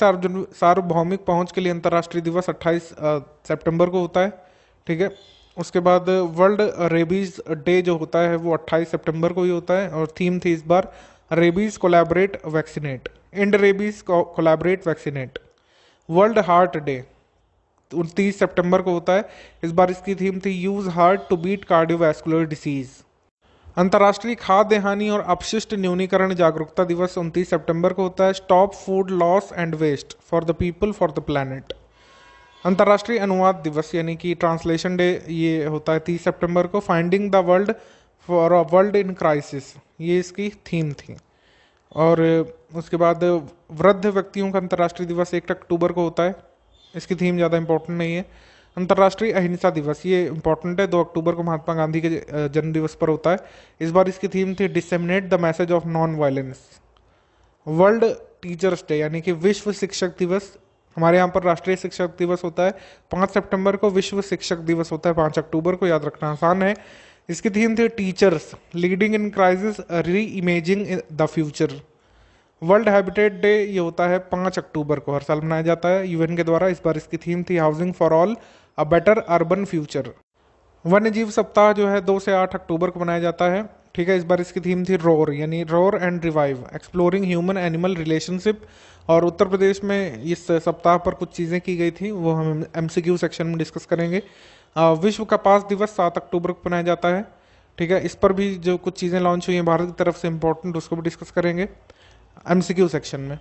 सार्वभौमिक पहुंच के लिए अंतर्राष्ट्रीय दिवस 28 सितंबर को होता है ठीक है उसके बाद वर्ल्ड रेबीज डे जो होता है वो 28 सितंबर को ही होता है और थीम थी इस बार rabies collaborate vaccinate end rabies collaborate vaccinate world heart day उनतीस सितंबर को होता है इस बार इसकी थीम थी use heart to beat cardiovascular disease अंतर्राष्ट्रीय खाद्य हानि और अपशिष्ट न्यूनीकरण जागरूकता दिवस 29 सितंबर को होता है stop food loss and waste for the people for the planet अंतर्राष्ट्रीय अनुवाद दिवस यानी कि ट्रांसलेशन डे ये होता है 30 सितंबर को finding the world for a world in crisis ये इसकी थीम थी और उसके बाद वृद्ध व्यक्तियों का अंतर्राष्ट्रीय दिवस एक अक्टूबर को होता है इसकी थीम ज़्यादा इंपॉर्टेंट नहीं है अंतर्राष्ट्रीय अहिंसा दिवस ये इंपॉर्टेंट है दो अक्टूबर को महात्मा गांधी के जन्म दिवस पर होता है इस बार इसकी थीम थी disseminate the message of non violence world teachers day यानी कि विश्व शिक्षक दिवस हमारे यहाँ पर राष्ट्रीय शिक्षक दिवस होता है पाँच सितंबर को विश्व शिक्षक दिवस होता है पाँच अक्टूबर को याद रखना आसान है इसकी थीम थी teachers leading in crisis reimagining the future world habitat day ये होता है पाँच अक्टूबर को हर साल मनाया जाता है यूएन के द्वारा इस बार इसकी थीम थी housing for all a better urban future वन्य जीव सप्ताह जो है दो से आठ अक्टूबर को मनाया जाता है ठीक है इस बार इसकी थीम थी रोर यानी roar and revive exploring human animal relationship और उत्तर प्रदेश में इस सप्ताह पर कुछ चीज़ें की गई थी वो हम एम सेक्शन में डिस्कस करेंगे विश्व कपास दिवस सात अक्टूबर को मनाया जाता है ठीक है इस पर भी जो कुछ चीज़ें लॉन्च हुई हैं भारत की तरफ से इम्पोर्टेंट उसको भी डिस्कस करेंगे एम सेक्शन में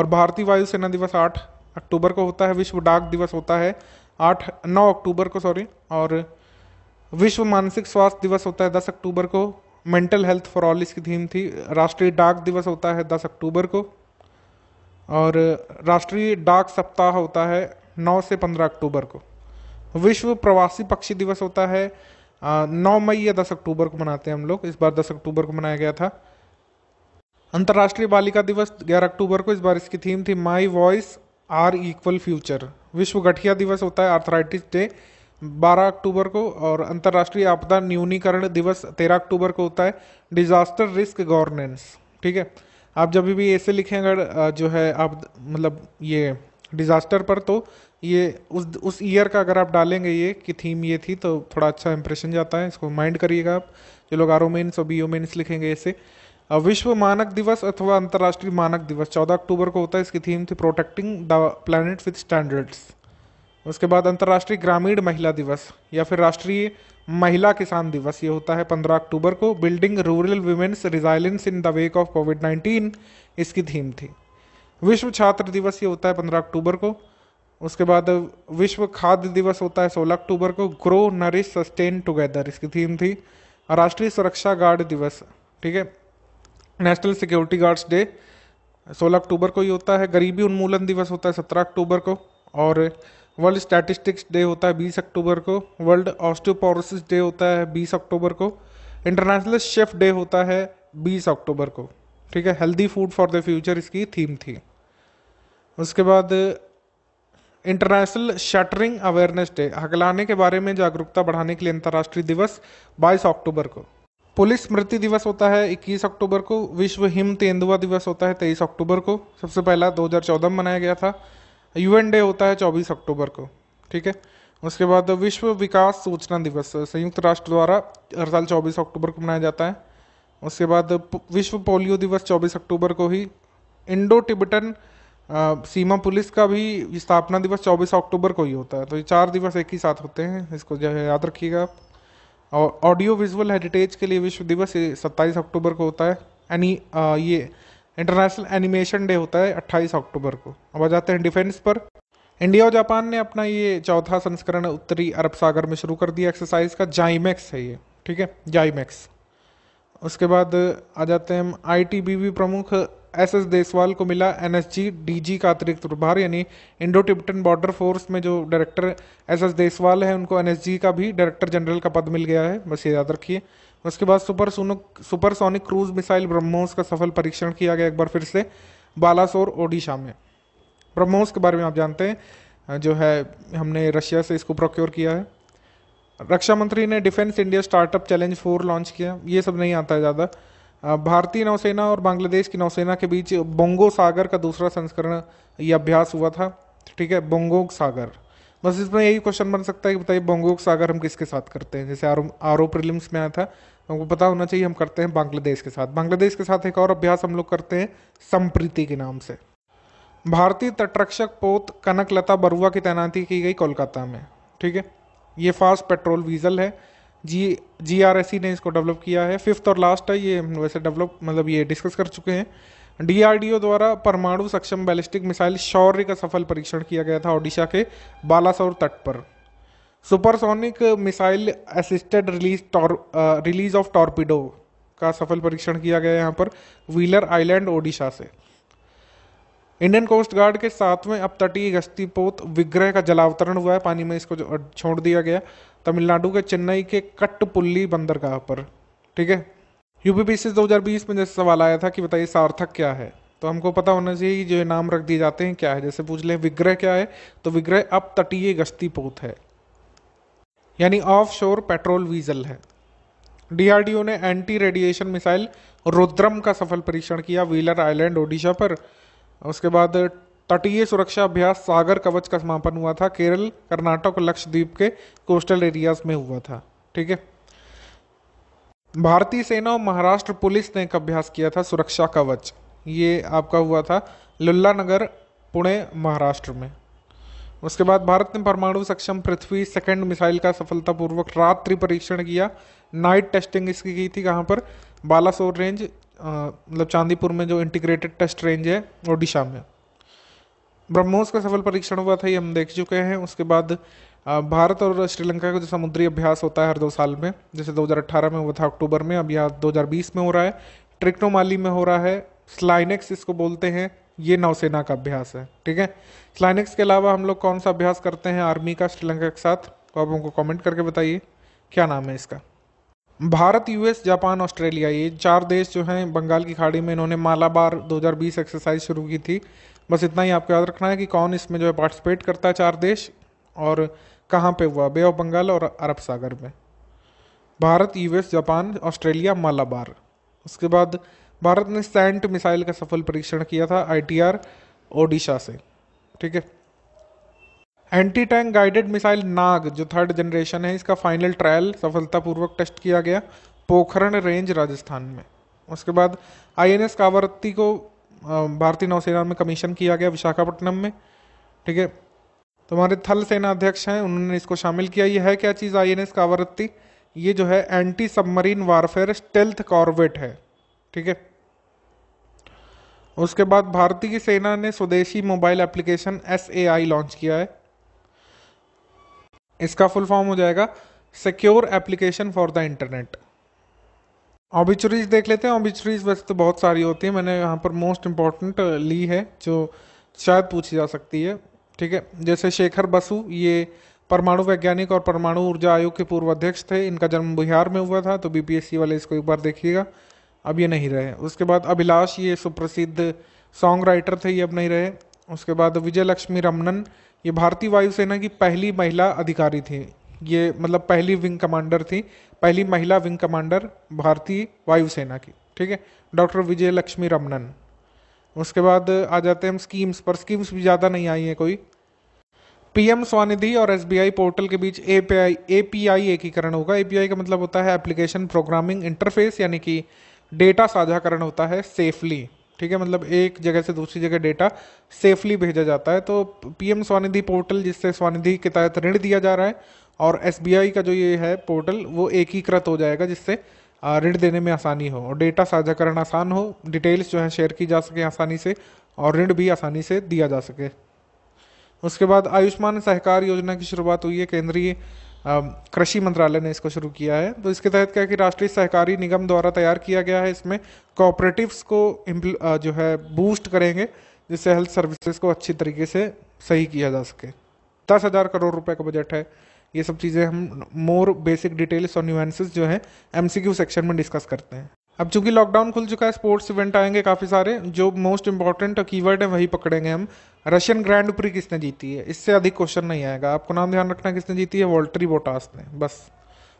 और भारतीय वायुसेना दिवस आठ अक्टूबर को होता है विश्व डाक दिवस होता है आठ नौ अक्टूबर को सॉरी और विश्व मानसिक स्वास्थ्य दिवस होता है दस अक्टूबर को मेंटल हेल्थ फॉर ऑल इसकी थीम थी राष्ट्रीय डाक दिवस होता है दस अक्टूबर को और राष्ट्रीय डाक सप्ताह होता है नौ से पंद्रह अक्टूबर को विश्व प्रवासी पक्षी दिवस होता है नौ मई या दस अक्टूबर को मनाते हैं हम लोग इस बार दस अक्टूबर को मनाया गया था अंतर्राष्ट्रीय बालिका दिवस ग्यारह अक्टूबर को इस बार इसकी थीम थी my voice our equal future विश्व गठिया दिवस होता है आर्थराइटिस डे 12 अक्टूबर को और अंतर्राष्ट्रीय आपदा न्यूनीकरण दिवस 13 अक्टूबर को होता है डिजास्टर रिस्क गवर्नेंस ठीक है आप जब भी ऐसे लिखें अगर जो है आप मतलब ये डिजास्टर पर तो ये उस उस ईयर का अगर आप डालेंगे ये कि थीम ये थी तो थोड़ा अच्छा इंप्रेशन जाता है इसको माइंड करिएगा आप जो लोग आरोमेंस और बी लिखेंगे ऐसे विश्व मानक दिवस अथवा अंतर्राष्ट्रीय मानक दिवस चौदह अक्टूबर को होता है इसकी थीम थी protecting the planet with standards उसके बाद अंतर्राष्ट्रीय ग्रामीण महिला दिवस या फिर राष्ट्रीय महिला किसान दिवस ये होता है 15 अक्टूबर को building rural women's resilience in the wake of COVID 19 इसकी थीम थी विश्व छात्र दिवस ये होता है 15 अक्टूबर को उसके बाद विश्व खाद्य दिवस होता है 16 अक्टूबर को ग्रो नरिश सस्टेन टुगेदर इसकी थीम थी राष्ट्रीय सुरक्षा गार्ड दिवस ठीक है नेशनल सिक्योरिटी गार्ड्स डे 16 अक्टूबर को ही होता है गरीबी उन्मूलन दिवस होता है 17 अक्टूबर को और वर्ल्ड स्टैटिस्टिक्स डे होता है 20 अक्टूबर को वर्ल्ड ऑस्टियोपोरोसिस डे होता है 20 अक्टूबर को इंटरनेशनल शेफ डे होता है 20 अक्टूबर को ठीक है healthy food for the future इसकी थीम थी उसके बाद इंटरनेशनल शटरिंग अवेयरनेस डे हकलाने के बारे में जागरूकता बढ़ाने के लिए अंतर्राष्ट्रीय दिवस 22 अक्टूबर को पुलिस स्मृति दिवस होता है 21 अक्टूबर को विश्व हिम तेंदुआ दिवस होता है 23 अक्टूबर को सबसे पहला 2014 में मनाया गया था यूएन डे होता है 24 अक्टूबर को ठीक है उसके बाद विश्व विकास सूचना दिवस संयुक्त राष्ट्र द्वारा हर साल 24 अक्टूबर को मनाया जाता है उसके बाद विश्व पोलियो दिवस 24 अक्टूबर को ही इंडो टिबन सीमा पुलिस का भी स्थापना दिवस 24 अक्टूबर को ही होता है तो ये चार दिवस एक ही साथ होते हैं इसको जो है याद रखिएगा आप और ऑडियो विजुअल हेरिटेज के लिए विश्व दिवस सत्ताईस अक्टूबर को होता है एनी ये इंटरनेशनल एनिमेशन डे होता है अट्ठाईस अक्टूबर को अब आ जाते हैं डिफेंस पर इंडिया और जापान ने अपना ये चौथा संस्करण उत्तरी अरब सागर में शुरू कर दिया एक्सरसाइज का जाइमैक्स है ये ठीक है जाइमैक्स उसके बाद आ जाते हैं हम आई प्रमुख एस एस देसवाल को मिला N S G D G का अतिरिक्त प्रभार यानी इंडो टिबन बॉर्डर फोर्स में जो डायरेक्टर एस एस देसवाल है उनको एन एस जी का भी डायरेक्टर जनरल का पद मिल गया है बस ये याद रखिए उसके बाद super sonic super sonic cruise missile BrahMos का सफल परीक्षण किया गया एक बार फिर से बालासोर ओडिशा में ब्रह्मोस के बारे में आप जानते हैं जो है हमने रशिया से इसको प्रोक्योर किया है रक्षा मंत्री ने defence India startup challenge four launch किया ये सब नहीं आता है ज़्यादा भारतीय नौसेना और बांग्लादेश की नौसेना के बीच बोंगो सागर का दूसरा संस्करण यह अभ्यास हुआ था ठीक है बोंगोक सागर बस इसमें यही क्वेश्चन बन सकता है कि बताइए बोंगोक सागर हम किसके साथ करते हैं जैसे आरो आरो प्रिलिम्स में आया था हमको पता होना चाहिए हम करते हैं बांग्लादेश के साथ बांग्लादेश के साथ एक और अभ्यास हम लोग करते हैं संप्रीति के नाम से भारतीय तटरक्षक पोत कनक लता बरुआ की तैनाती की गई कोलकाता में ठीक है ये फास्ट पेट्रोल वीजल है जी जी आर एस सी ने इसको डेवलप किया है फिफ्थ और लास्ट है ये वैसे डेवलप मतलब ये डिस्कस कर चुके हैं डीआरडीओ द्वारा परमाणु सक्षम बैलिस्टिक मिसाइल शौर्य का सफल परीक्षण किया गया था ओडिशा के बालासोर तट पर supersonic missile assisted release tor release of torpedo का सफल परीक्षण किया गया यहाँ पर व्हीलर आइलैंड ओडिशा से इंडियन कोस्ट गार्ड के सातवें अब तटीय गश्ती पोत विग्रह का जलावतरण हुआ है पानी में इसको छोड़ दिया गया तमिलनाडु के चेन्नई के कट्टपुल्ली बंदरगाह पर ठीक है यूपीपीसी 2020 में जैसे सवाल आया था कि बताइए सार्थक क्या है तो हमको पता होना चाहिए जो नाम रख दिए जाते हैं क्या है जैसे पूछ लें विग्रह क्या है तो विग्रह अब तटीय गश्ती पोत है यानी ऑफ शोर पेट्रोल वीजल है डीआरडीओ ने एंटी रेडिएशन मिसाइल रुद्रम का सफल परीक्षण किया व्हीलर आइलैंड ओडिशा पर उसके बाद तटीय सुरक्षा अभ्यास सागर कवच का समापन हुआ था केरल कर्नाटक और लक्षद्वीप के कोस्टल एरियाज में हुआ था ठीक है भारतीय सेना और महाराष्ट्र पुलिस ने एक अभ्यास किया था सुरक्षा कवच ये आपका हुआ था लुल्ला नगर पुणे महाराष्ट्र में उसके बाद भारत ने परमाणु सक्षम पृथ्वी सेकेंड मिसाइल का सफलतापूर्वक रात्रि परीक्षण किया नाइट टेस्टिंग इसकी की थी कहाँ पर बालासोर रेंज मतलब चांदीपुर में जो इंटीग्रेटेड टेस्ट रेंज है ओडिशा में ब्रह्मोस का सफल परीक्षण हुआ था ये हम देख चुके हैं उसके बाद भारत और श्रीलंका का जो समुद्री अभ्यास होता है हर दो साल में जैसे 2018 में हुआ था अक्टूबर में अब यह 2020 में हो रहा है ट्रिक्नोमाली में हो रहा है स्लाइनेक्स इसको बोलते हैं ये नौसेना का अभ्यास है ठीक है स्लाइनेक्स के अलावा हम लोग कौन सा अभ्यास करते हैं आर्मी का श्रीलंका के साथ तो आप हमको कॉमेंट करके बताइए क्या नाम है इसका भारत यूएस जापान ऑस्ट्रेलिया ये चार देश जो हैं बंगाल की खाड़ी में इन्होंने मालाबार 2020 एक्सरसाइज शुरू की थी बस इतना ही आपको याद रखना है कि कौन इसमें जो है पार्टिसिपेट करता है चार देश और कहाँ पे हुआ बे ऑफ बंगाल और अरब सागर में Bharat US Japan Australia Malabar उसके बाद भारत ने सैंट मिसाइल का सफल परीक्षण किया था आई ओडिशा से ठीक है anti tank guided missile Nag जो थर्ड जनरेशन है इसका फाइनल ट्रायल सफलतापूर्वक टेस्ट किया गया पोखरण रेंज राजस्थान में उसके बाद आईएनएस कावरत्ती को भारतीय नौसेना में कमीशन किया गया विशाखापट्टनम में ठीक है तो हमारे थल सेना अध्यक्ष हैं उन्होंने इसको शामिल किया ये है क्या चीज़ आई एन एस कावरत्ती ये जो है anti submarine warfare stealth corvette है ठीक है उसके बाद भारतीय सेना ने स्वदेशी mobile application S A I launch किया है इसका फुल फॉर्म हो जाएगा secure application for the internet obituaries देख लेते हैं ऑबिचुरीज वैसे तो बहुत सारी होती है मैंने यहाँ पर मोस्ट इम्पॉर्टेंट uh, ली है जो शायद पूछी जा सकती है ठीक है जैसे शेखर बसु ये परमाणु वैज्ञानिक और परमाणु ऊर्जा आयोग के पूर्व अध्यक्ष थे इनका जन्म बिहार में हुआ था तो बीपीएससी वाले इसको एक बार देखिएगा अब ये नहीं रहे उसके बाद अभिलाष ये सुप्रसिद्ध सॉन्ग राइटर थे ये अब नहीं रहे उसके बाद विजय लक्ष्मी रमनन ये भारतीय वायुसेना की पहली महिला अधिकारी थी ये मतलब पहली विंग कमांडर थी पहली महिला विंग कमांडर भारतीय वायुसेना की ठीक है डॉक्टर विजय लक्ष्मी रमनन उसके बाद आ जाते हैं हम स्कीम्स पर स्कीम्स भी ज़्यादा नहीं आई हैं कोई पीएम स्वानिधि और एसबीआई पोर्टल के बीच एपीआई एपीआई एकीकरण होगा एपीआई का मतलब होता है एप्लीकेशन प्रोग्रामिंग इंटरफेस यानी कि डेटा साझाकरण होता है सेफली ठीक है मतलब एक जगह से दूसरी जगह डेटा सेफली भेजा जाता है तो पीएम स्वनिधि पोर्टल जिससे स्वनिधि के तहत ऋण दिया जा रहा है और एस का जो ये है पोर्टल वो एकीकृत हो जाएगा जिससे ऋण देने में आसानी हो और डेटा साझा करना आसान हो डिटेल्स जो है शेयर की जा सके आसानी से और ऋण भी आसानी से दिया जा सके उसके बाद आयुष्मान सहकार योजना की शुरुआत हुई है केंद्रीय कृषि मंत्रालय ने इसको शुरू किया है तो इसके तहत क्या है कि राष्ट्रीय सहकारी निगम द्वारा तैयार किया गया है इसमें कोऑपरेटिव्स को जो है बूस्ट करेंगे जिससे हेल्थ सर्विसेज को अच्छी तरीके से सही किया जा सके दस हज़ार करोड़ रुपए का बजट है ये सब चीज़ें हम मोर बेसिक डिटेल्स और न्यूएंसेस जो है एमसीक्यू सेक्शन में डिस्कस करते हैं अब चूंकि लॉकडाउन खुल चुका है स्पोर्ट्स इवेंट आएंगे काफ़ी सारे जो मोस्ट इंपॉर्टेंट कीवर्ड है वही पकड़ेंगे हम रशियन ग्रैंड प्री किसने जीती है इससे अधिक क्वेश्चन नहीं आएगा आपको नाम ध्यान रखना किसने जीती है वॉल्ट्री बोटास ने बस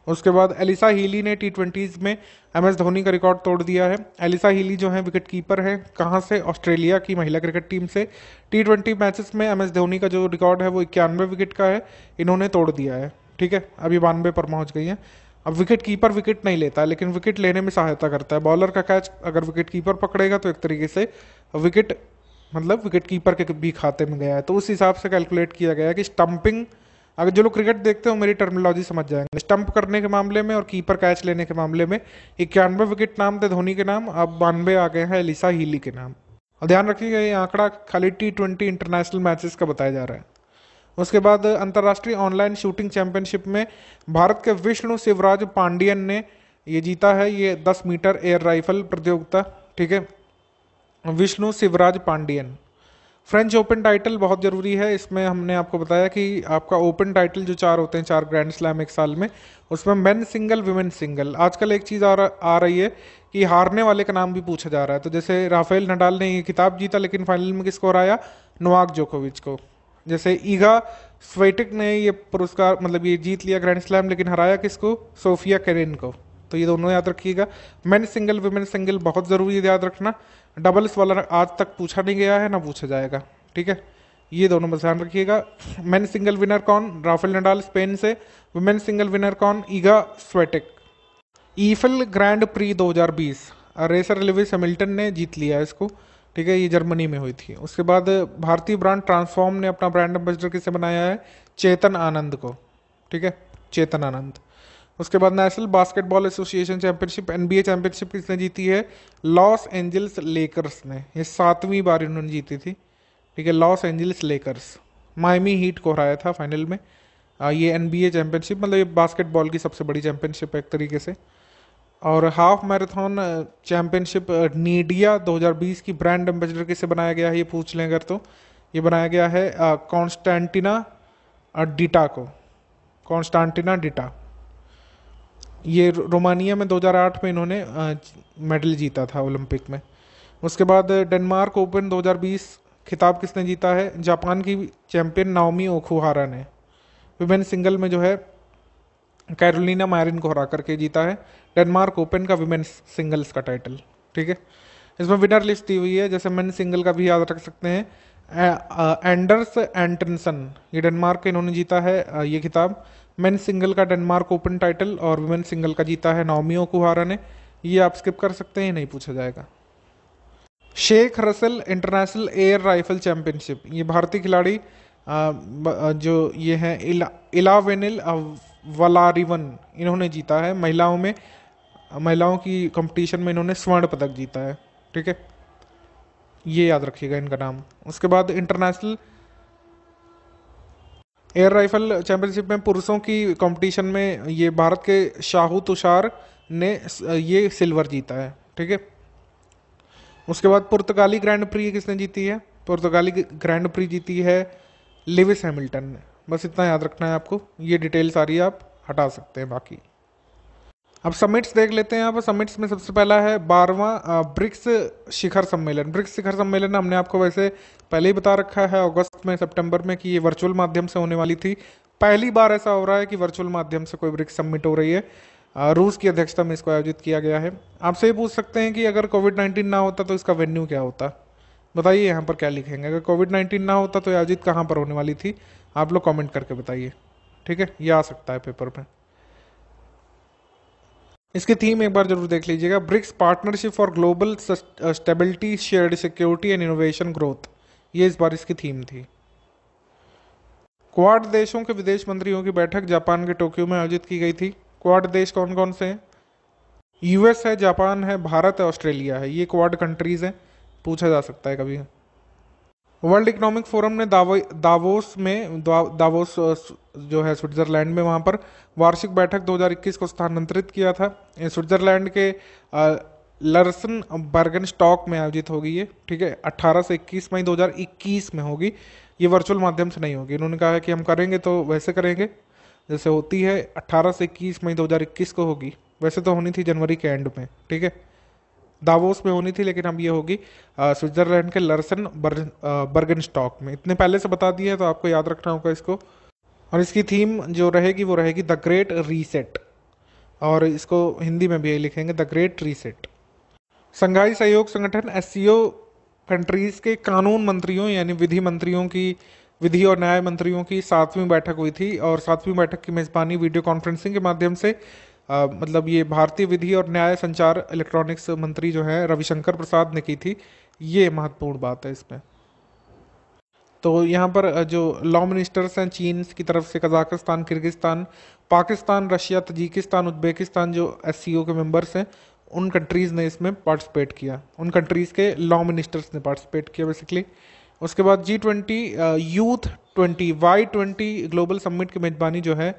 उसके बाद एलिसा हीली ने टी ट्वेंटीज़ में एम एस धोनी का रिकॉर्ड तोड़ दिया है एलिसा हीली जो है विकेट कीपर है कहाँ से ऑस्ट्रेलिया की महिला क्रिकेट टीम से टी ट्वेंटी मैचेस में एम एस धोनी का जो रिकॉर्ड है वो इक्यानवे विकेट का है इन्होंने तोड़ दिया है ठीक है अभी बानवे पर पहुँच गई हैं अब विकेट कीपर विकेट नहीं लेता लेकिन विकेट लेने में सहायता करता है बॉलर का कैच अगर विकेट कीपर पकड़ेगा तो एक तरीके से विकेट मतलब विकेट कीपर के भी खाते में गया है तो उस हिसाब से कैलकुलेट किया गया कि स्टंपिंग अगर जो लोग क्रिकेट देखते हो मेरी टर्मिनोलॉजी समझ जाएंगे स्टंप करने के मामले में और कीपर कैच लेने के मामले में इक्यानवे विकेट नाम थे धोनी के नाम अब बानवे आ गए हैं एलिसा हीली के नाम और ध्यान रखिएगा ये आंकड़ा खाली टी ट्वेंटी इंटरनेशनल मैचेस का बताया जा रहा है उसके बाद अंतर्राष्ट्रीय ऑनलाइन शूटिंग चैंपियनशिप में भारत के विष्णु शिवराज पांडियन ने ये जीता है ये दस मीटर एयर राइफल प्रतियोगिता ठीक है Vishnu Shivraj Pandian French Open title बहुत ज़रूरी है इसमें हमने आपको बताया कि आपका ओपन टाइटल जो चार होते हैं चार ग्रैंड स्लैम एक साल में उसमें मेन सिंगल वुमेन सिंगल आजकल एक चीज़ आ, आ रही है कि हारने वाले का नाम भी पूछा जा रहा है तो जैसे राफेल नडाल ने ये किताब जीता लेकिन फाइनल में किसको हराया नोवाक जोकोविच को जैसे ईगा स्वेटिक ने ये पुरस्कार मतलब ये जीत लिया ग्रैंड स्लैम लेकिन हराया किसको सोफिया करेन को तो ये दोनों याद रखिएगा मेन सिंगल वुमेन सिंगल बहुत ज़रूरी याद रखना डबल्स वाला आज तक पूछा नहीं गया है ना पूछा जाएगा ठीक है ये दोनों बस ध्यान रखिएगा मैन सिंगल विनर कौन राफेल नडाल स्पेन से वुमेन सिंगल विनर कौन Iga Swiatek Eifel Grand Prix 2020 racer Lewis Hamilton ने जीत लिया इसको ठीक है ये जर्मनी में हुई थी उसके बाद भारतीय ब्रांड ट्रांसफॉर्म ने अपना ब्रांड एम्बेसडर किसे बनाया है चेतन आनंद को ठीक है चेतन आनंद उसके बाद national basketball association championship NBA championship किसने जीती है लॉस एंजल्स लेकर्स ने ये सातवीं बार इन्होंने जीती थी ठीक है Los Angeles Lakers Miami Heat को हराया था फाइनल में आ, ये एन चैंपियनशिप मतलब ये बास्केटबॉल की सबसे बड़ी चैम्पियनशिप है एक तरीके से और हाफ मैराथन चैंपियनशिप नीडिया 2020 की ब्रांड एम्बेसडर किसे बनाया गया है ये पूछ लें अगर तो ये बनाया गया है कॉन्स्टेंटिना डिटा को कॉन्स्टांटिना डिटा ये रोमानिया में 2008 में इन्होंने मेडल जीता था ओलंपिक में उसके बाद डेनमार्क ओपन 2020 खिताब किसने जीता है जापान की चैंपियन नाओमी ओखुहारा ने विमेन सिंगल में जो है कैरोलिना मैरिन को हरा करके जीता है डेनमार्क ओपन का विमेन सिंगल्स का टाइटल ठीक है इसमें विनर लिस्ट दी हुई है जैसे मेन सिंगल का भी याद रख सकते हैं एंडर्स एंटनसन ये डेनमार्क इन्होंने जीता है ये खिताब मेन सिंगल का डेनमार्क ओपन टाइटल और वुमेन सिंगल का जीता है नौमियो कुहारा ने ये आप स्किप कर सकते हैं नहीं पूछा जाएगा Sheikh Russel international air rifle championship ये भारतीय खिलाड़ी जो ये हैं इलावेनिल वलारिवन इन्होंने जीता है महिलाओं में महिलाओं की कंपटीशन में इन्होंने स्वर्ण पदक जीता है ठीक है ये याद रखिएगा इनका नाम उसके बाद इंटरनेशनल एयर राइफल चैंपियनशिप में पुरुषों की कंपटीशन में ये भारत के शाहू तुषार ने ये सिल्वर जीता है ठीक है उसके बाद पुर्तगाली ग्रैंड प्री किसने जीती है पुर्तगाली ग्रैंड प्री जीती है लिविस हैमिल्टन ने बस इतना याद रखना है आपको ये डिटेल्स सारी आप हटा सकते हैं बाकी अब समिट्स देख लेते हैं अब समिट्स में सबसे पहला है बारहवा ब्रिक्स शिखर सम्मेलन ब्रिक्स शिखर सम्मेलन हमने आपको वैसे पहले ही बता रखा है अगस्त में सितंबर में कि ये वर्चुअल माध्यम से होने वाली थी पहली बार ऐसा हो रहा है कि वर्चुअल माध्यम से कोई ब्रिक्स सम्मिट हो रही है रूस की अध्यक्षता में इसको आयोजित किया गया है आपसे ये पूछ सकते हैं कि अगर कोविड नाइन्टीन ना होता तो इसका वेन्यू क्या होता बताइए यहाँ पर क्या लिखेंगे अगर कोविड नाइन्टीन ना होता तो आयोजित कहाँ पर होने वाली थी आप लोग कॉमेंट करके बताइए ठीक है ये आ सकता है पेपर में इसकी थीम एक बार जरूर देख लीजिएगा BRICS partnership for global stability shared security and innovation growth ये इस बार इसकी थीम थी क्वाड देशों के विदेश मंत्रियों की बैठक जापान के टोक्यो में आयोजित की गई थी क्वाड देश कौन कौन से हैं यूएस है जापान है भारत है ऑस्ट्रेलिया है ये क्वाड कंट्रीज हैं पूछा जा सकता है कभी वर्ल्ड इकोनॉमिक फोरम ने दावो, दावोस में दावोस जो है स्विट्जरलैंड में वहाँ पर वार्षिक बैठक 2021 को स्थानांतरित किया था स्विट्जरलैंड के लर्सन बर्गन स्टॉक में आयोजित होगी ये ठीक है 18 से 21 मई 2021 में होगी ये वर्चुअल माध्यम से नहीं होगी इन्होंने कहा है कि हम करेंगे तो वैसे करेंगे जैसे होती है 18 से 21 मई 2021 को होगी वैसे तो होनी थी जनवरी के एंड में ठीक है दावोस में होनी थी लेकिन अब ये होगी स्विट्जरलैंड के लर्सन बर्गन स्टॉक में इतने पहले से बता दिए तो आपको याद रखना होगा इसको और इसकी थीम जो रहेगी वो रहेगी द ग्रेट रीसेट और इसको हिंदी में भी यही लिखेंगे द ग्रेट रीसेट संघाई सहयोग संगठन एस कंट्रीज़ के कानून मंत्रियों यानी विधि मंत्रियों की विधि और न्याय मंत्रियों की सातवीं बैठक हुई थी और सातवीं बैठक की मेज़बानी वीडियो कॉन्फ्रेंसिंग के माध्यम से आ, मतलब ये भारतीय विधि और न्याय संचार इलेक्ट्रॉनिक्स मंत्री जो है रविशंकर प्रसाद ने की थी ये महत्वपूर्ण बात है इसमें तो यहाँ पर जो लॉ मिनिस्टर्स हैं चीन की तरफ से Kazakhstan Kyrgyzstan Pakistan Russia Tajikistan Uzbekistan जो एस के मेंबर्स हैं उन कंट्रीज़ ने इसमें पार्टिसिपेट किया उन कंट्रीज़ के लॉ मिनिस्टर्स ने पार्टिसिपेट किया बेसिकली उसके बाद G twenty youth twenty Y twenty global summit की मेज़बानी जो है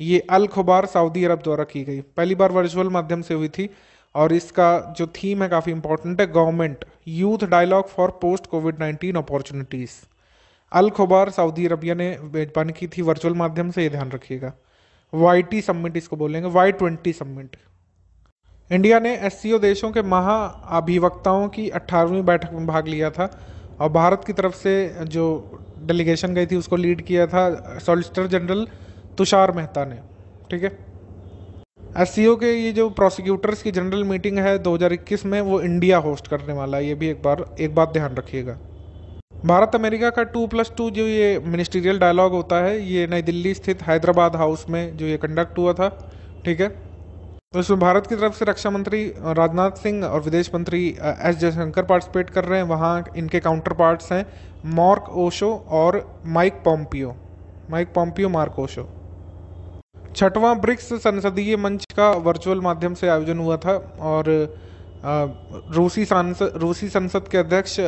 ये अल खुबार सऊदी अरब द्वारा की गई पहली बार वर्चुअल माध्यम से हुई थी और इसका जो थीम है काफ़ी इंपॉर्टेंट है government youth dialogue for post COVID nineteen opportunities Al Khobar Saudi Arabia ने मेजबानी की थी वर्चुअल माध्यम से ये ध्यान रखिएगा वाई टी सबमिट इसको बोलेंगे वाई ट्वेंटी सबमिट इंडिया ने एस देशों के महा अभिवक्ताओं की अट्ठारहवीं बैठक में भाग लिया था और भारत की तरफ से जो डेलीगेशन गई थी उसको लीड किया था सॉलिसिटर जनरल तुषार मेहता ने ठीक है एस के ये जो प्रोसिक्यूटर्स की जनरल मीटिंग है 2021 में वो इंडिया होस्ट करने वाला है ये भी एक बार एक बात ध्यान रखिएगा भारत अमेरिका का टू प्लस टू जो ये मिनिस्ट्रियल डायलॉग होता है ये नई दिल्ली स्थित हैदराबाद हाउस में जो ये कंडक्ट हुआ था ठीक है तो इसमें भारत की तरफ से रक्षा मंत्री राजनाथ सिंह और विदेश मंत्री एस जयशंकर पार्टिसिपेट कर रहे हैं वहाँ इनके काउंटर पार्ट्स हैं मार्क ओशो और Mike Pompeo Mike Pompeo Mark ओशो छठवां ब्रिक्स संसदीय मंच का वर्चुअल माध्यम से आयोजन हुआ था और रूसी सांसद रूसी संसद के अध्यक्ष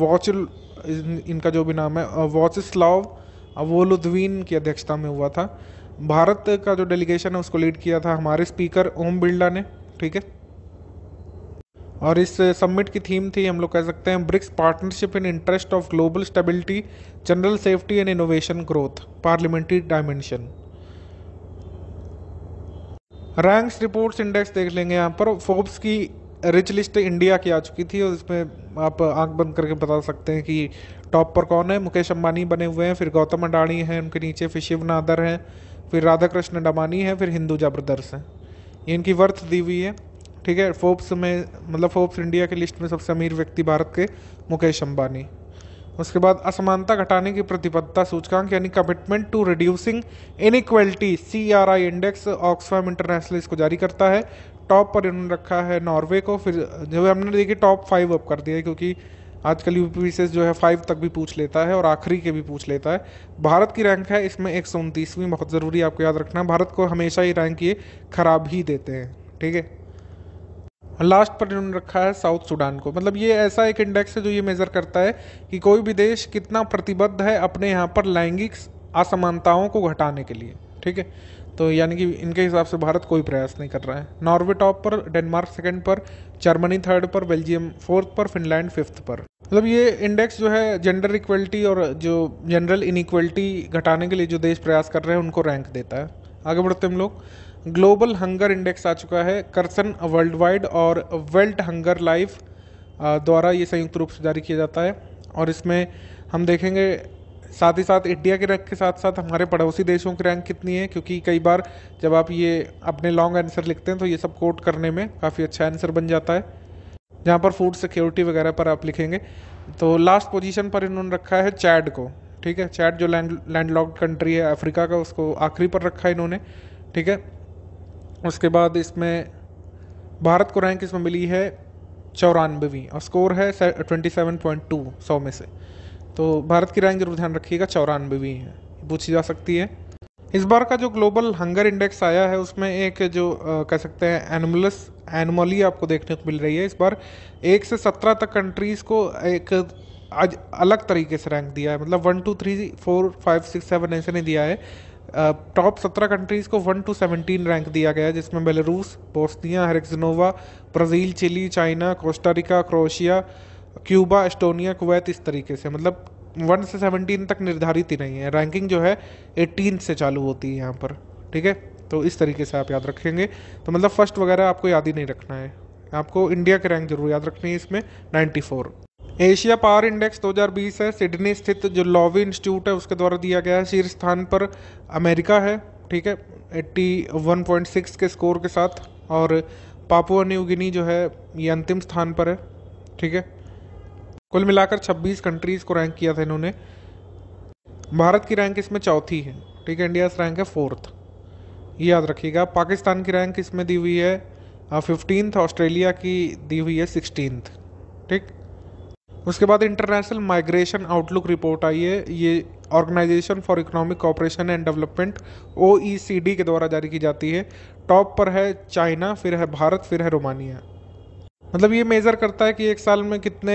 वॉच इनका जो भी नाम है वॉचस्लाव वोलुद्वीन की अध्यक्षता में हुआ था भारत का जो डेलीगेशन है उसको लीड किया था हमारे स्पीकर ओम बिरला ने ठीक है और इस सबमिट की थीम थी हम लोग कह सकते हैं BRICS partnership in interest of global stability general safety and innovation growth parliamentary dimension ranks reports index देख लेंगे यहाँ पर फोर्ब्स की रिच लिस्ट इंडिया की आ चुकी थी और इसमें आप आंख बंद करके बता सकते हैं कि टॉप पर कौन है मुकेश अंबानी बने हुए हैं फिर गौतम अडानी हैं उनके नीचे फिर शिव नादर हैं फिर राधा कृष्ण डमानी हैं फिर हिंदू ब्रदर्स हैं इनकी वर्थ दी हुई है ठीक है फोर्ब्स में मतलब फोर्ब्स इंडिया की लिस्ट में सबसे अमीर व्यक्ति भारत के मुकेश अंबानी उसके बाद असमानता घटाने की प्रतिबद्धता सूचकांक यानी commitment to reducing inequality C R I index Oxfam international इसको जारी करता है टॉप पर इन्होंने रखा है नॉर्वे को फिर जो है हमने देखिए टॉप फाइव अप कर दिया है क्योंकि आजकल यू पी जो है फाइव तक भी पूछ लेता है और आखिरी के भी पूछ लेता है भारत की रैंक है इसमें एक सौ उनतीसवीं बहुत ज़रूरी आपको याद रखना है भारत को हमेशा ये रैंक ये खराब ही देते हैं ठीक है लास्ट पर इन्होंने रखा है साउथ सूडान को मतलब ये ऐसा एक इंडेक्स है जो ये मेज़र करता है कि कोई भी देश कितना प्रतिबद्ध है अपने यहाँ पर लैंगिक असमानताओं को घटाने के लिए ठीक है तो यानी कि इनके हिसाब से भारत कोई प्रयास नहीं कर रहा है नॉर्वे टॉप पर डेनमार्क सेकंड पर जर्मनी थर्ड पर बेल्जियम फोर्थ पर फिनलैंड फिफ्थ पर मतलब ये इंडेक्स जो है जेंडर इक्वलिटी और जो जनरल इनक्वलिटी घटाने के लिए जो देश प्रयास कर रहे हैं उनको रैंक देता है आगे बढ़ते हम लोग ग्लोबल हंगर इंडेक्स आ चुका है करसन वर्ल्ड वाइड और वेल्ट हंगर लाइफ द्वारा ये संयुक्त रूप से जारी किया जाता है और इसमें हम देखेंगे साथ ही साथ इंडिया के रैंक के साथ साथ हमारे पड़ोसी देशों की रैंक कितनी है क्योंकि कई बार जब आप ये अपने लॉन्ग आंसर लिखते हैं तो ये सब कोट करने में काफ़ी अच्छा आंसर बन जाता है जहाँ पर फूड सिक्योरिटी वगैरह पर आप लिखेंगे तो लास्ट पोजीशन पर इन्होंने रखा है चैड को ठीक है चैड जो लैंड लैंडलॉक्ड कंट्री है अफ्रीका का उसको आखिरी पर रखा है इन्होंने ठीक है उसके बाद इसमें भारत को रैंक इसमें मिली है चौरानवेवीं और स्कोर है ट्वेंटी सेवन पॉइंट टू सौ में से तो भारत की रैंक जरूर ध्यान रखिएगा चौरानवेवीं है पूछी जा सकती है इस बार का जो ग्लोबल हंगर इंडेक्स आया है उसमें एक जो आ, कह सकते हैं एनिमलस एनमोली आपको देखने को मिल रही है इस बार एक से सत्रह तक कंट्रीज़ को एक आज अलग तरीके से रैंक दिया है मतलब one two three four five six seven ऐसे नहीं दिया है टॉप सत्रह कंट्रीज़ को वन टू सेवनटीन रैंक दिया गया जिसमें Belarus Bosnia Herzegovina Brazil Chile China Costa Rica Croatia Cuba Estonia Kuwait इस तरीके से मतलब वन से सेवनटीन तक निर्धारित ही नहीं है रैंकिंग जो है एटीन से चालू होती है यहाँ पर ठीक है तो इस तरीके से आप याद रखेंगे तो मतलब फर्स्ट वगैरह आपको याद ही नहीं रखना है आपको इंडिया की रैंक जरूर याद रखनी है इसमें ninety four Asia power index 2020 है सिडनी स्थित जो लॉवी इंस्टीट्यूट है उसके द्वारा दिया गया है शीर्ष स्थान पर अमेरिका है ठीक है 81.6 के स्कोर के साथ और पापुआ न्यू गिनी जो है ये अंतिम स्थान पर है ठीक है कुल मिलाकर 26 कंट्रीज़ को रैंक किया था इन्होंने भारत की रैंक इसमें चौथी है ठीक है इंडिया रैंक है फोर्थ ये याद रखिएगा पाकिस्तान की रैंक इसमें दी हुई है फिफ्टींथ ऑस्ट्रेलिया की दी हुई है सिक्सटीन ठीक उसके बाद इंटरनेशनल माइग्रेशन आउटलुक रिपोर्ट आई है ये organisation for economic cooperation and development O के द्वारा जारी की जाती है टॉप पर है चाइना फिर है भारत फिर है रोमानिया मतलब ये मेज़र करता है कि एक साल में कितने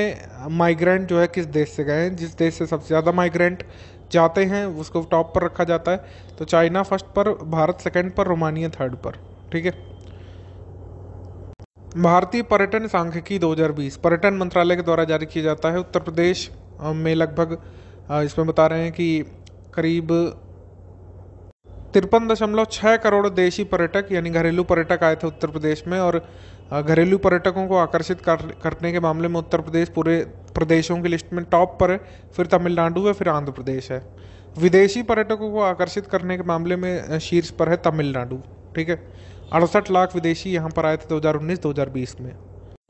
माइग्रेंट जो है किस देश से गए हैं जिस देश से सबसे ज़्यादा माइग्रेंट जाते हैं उसको टॉप पर रखा जाता है तो चाइना फर्स्ट पर भारत सेकेंड पर रोमानिया थर्ड पर ठीक है भारतीय पर्यटन सांख्यिकी 2020 पर्यटन मंत्रालय के द्वारा जारी किया जाता है उत्तर प्रदेश में लगभग इसमें बता रहे हैं कि करीब तिरपन दशमलव छः करोड़ देशी पर्यटक यानी घरेलू पर्यटक आए थे उत्तर प्रदेश में और घरेलू पर्यटकों को आकर्षित कर, करने के मामले में उत्तर प्रदेश पूरे प्रदेशों की लिस्ट में टॉप पर है फिर तमिलनाडु है फिर आंध्र प्रदेश है विदेशी पर्यटकों को आकर्षित करने के मामले में शीर्ष पर है तमिलनाडु ठीक है अड़सठ लाख विदेशी यहाँ पर आए थे 2019-2020 में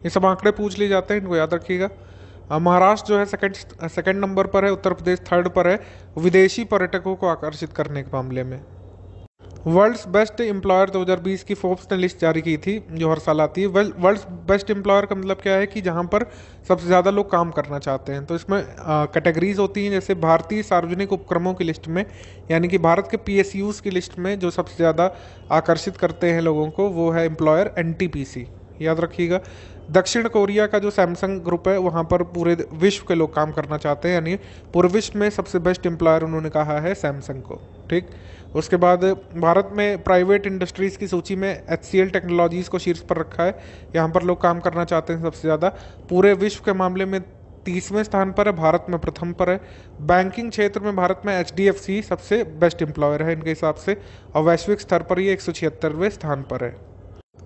ये सब आंकड़े पूछ लिए जाते हैं इनको याद रखिएगा महाराष्ट्र जो है सेकंड सेकंड नंबर पर है उत्तर प्रदेश थर्ड पर है विदेशी पर्यटकों को आकर्षित करने के मामले में वर्ल्ड्स बेस्ट एम्प्लॉयर 2020 की फोर्ब्स ने लिस्ट जारी की थी जो हर साल आती है वर्ल्ड्स बेस्ट एम्प्लॉयर का मतलब क्या है कि जहाँ पर सबसे ज़्यादा लोग काम करना चाहते हैं तो इसमें कैटेगरीज होती हैं जैसे भारतीय सार्वजनिक उपक्रमों की लिस्ट में यानी कि भारत के पी की लिस्ट में जो सबसे ज़्यादा आकर्षित करते हैं लोगों को वो है एम्प्लॉयर एन याद रखिएगा दक्षिण कोरिया का जो सैमसंग ग्रुप है वहाँ पर पूरे विश्व के लोग काम करना चाहते हैं यानी पूरे विश्व में सबसे बेस्ट एम्प्लॉयर उन्होंने कहा है सैमसंग को ठीक उसके बाद भारत में प्राइवेट इंडस्ट्रीज़ की सूची में एच टेक्नोलॉजीज़ को शीर्ष पर रखा है यहाँ पर लोग काम करना चाहते हैं सबसे ज़्यादा पूरे विश्व के मामले में तीसवें स्थान पर है भारत में प्रथम पर है बैंकिंग क्षेत्र में भारत में एच सबसे बेस्ट एम्प्लॉयर है इनके हिसाब से और वैश्विक स्तर पर ये एक स्थान पर है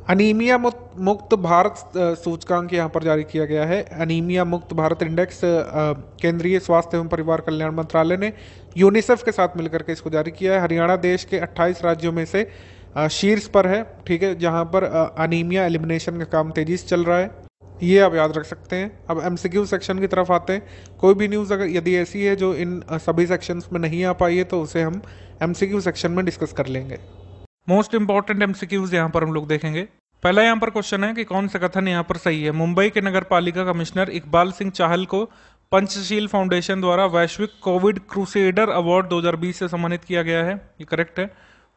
अनीमिया मुक्त भारत सूचकांक यहाँ पर जारी किया गया है अनीमिया मुक्त भारत इंडेक्स केंद्रीय स्वास्थ्य एवं परिवार कल्याण मंत्रालय ने यूनिसेफ के साथ मिलकर के इसको जारी किया है हरियाणा देश के 28 राज्यों में से शीर्ष पर है ठीक है जहाँ पर अनीमिया एलिमिनेशन का काम तेजी से चल रहा है ये आप याद रख सकते हैं अब एम सेक्शन की तरफ आते हैं कोई भी न्यूज़ अगर यदि ऐसी है जो इन सभी सेक्शंस में नहीं आ पाई है तो उसे हम एम सेक्शन में डिस्कस कर लेंगे मोस्ट इंपॉर्टेंट एमसीक्यूज यहाँ पर हम लोग देखेंगे पहला यहाँ पर क्वेश्चन है कि कौन सा कथन यहाँ पर सही है मुंबई के नगर पालिका कमिश्नर इकबाल सिंह चाहल को पंचशील फाउंडेशन द्वारा वैश्विक कोविड क्रूसेडर अवार्ड 2020 से सम्मानित किया गया है ये करेक्ट है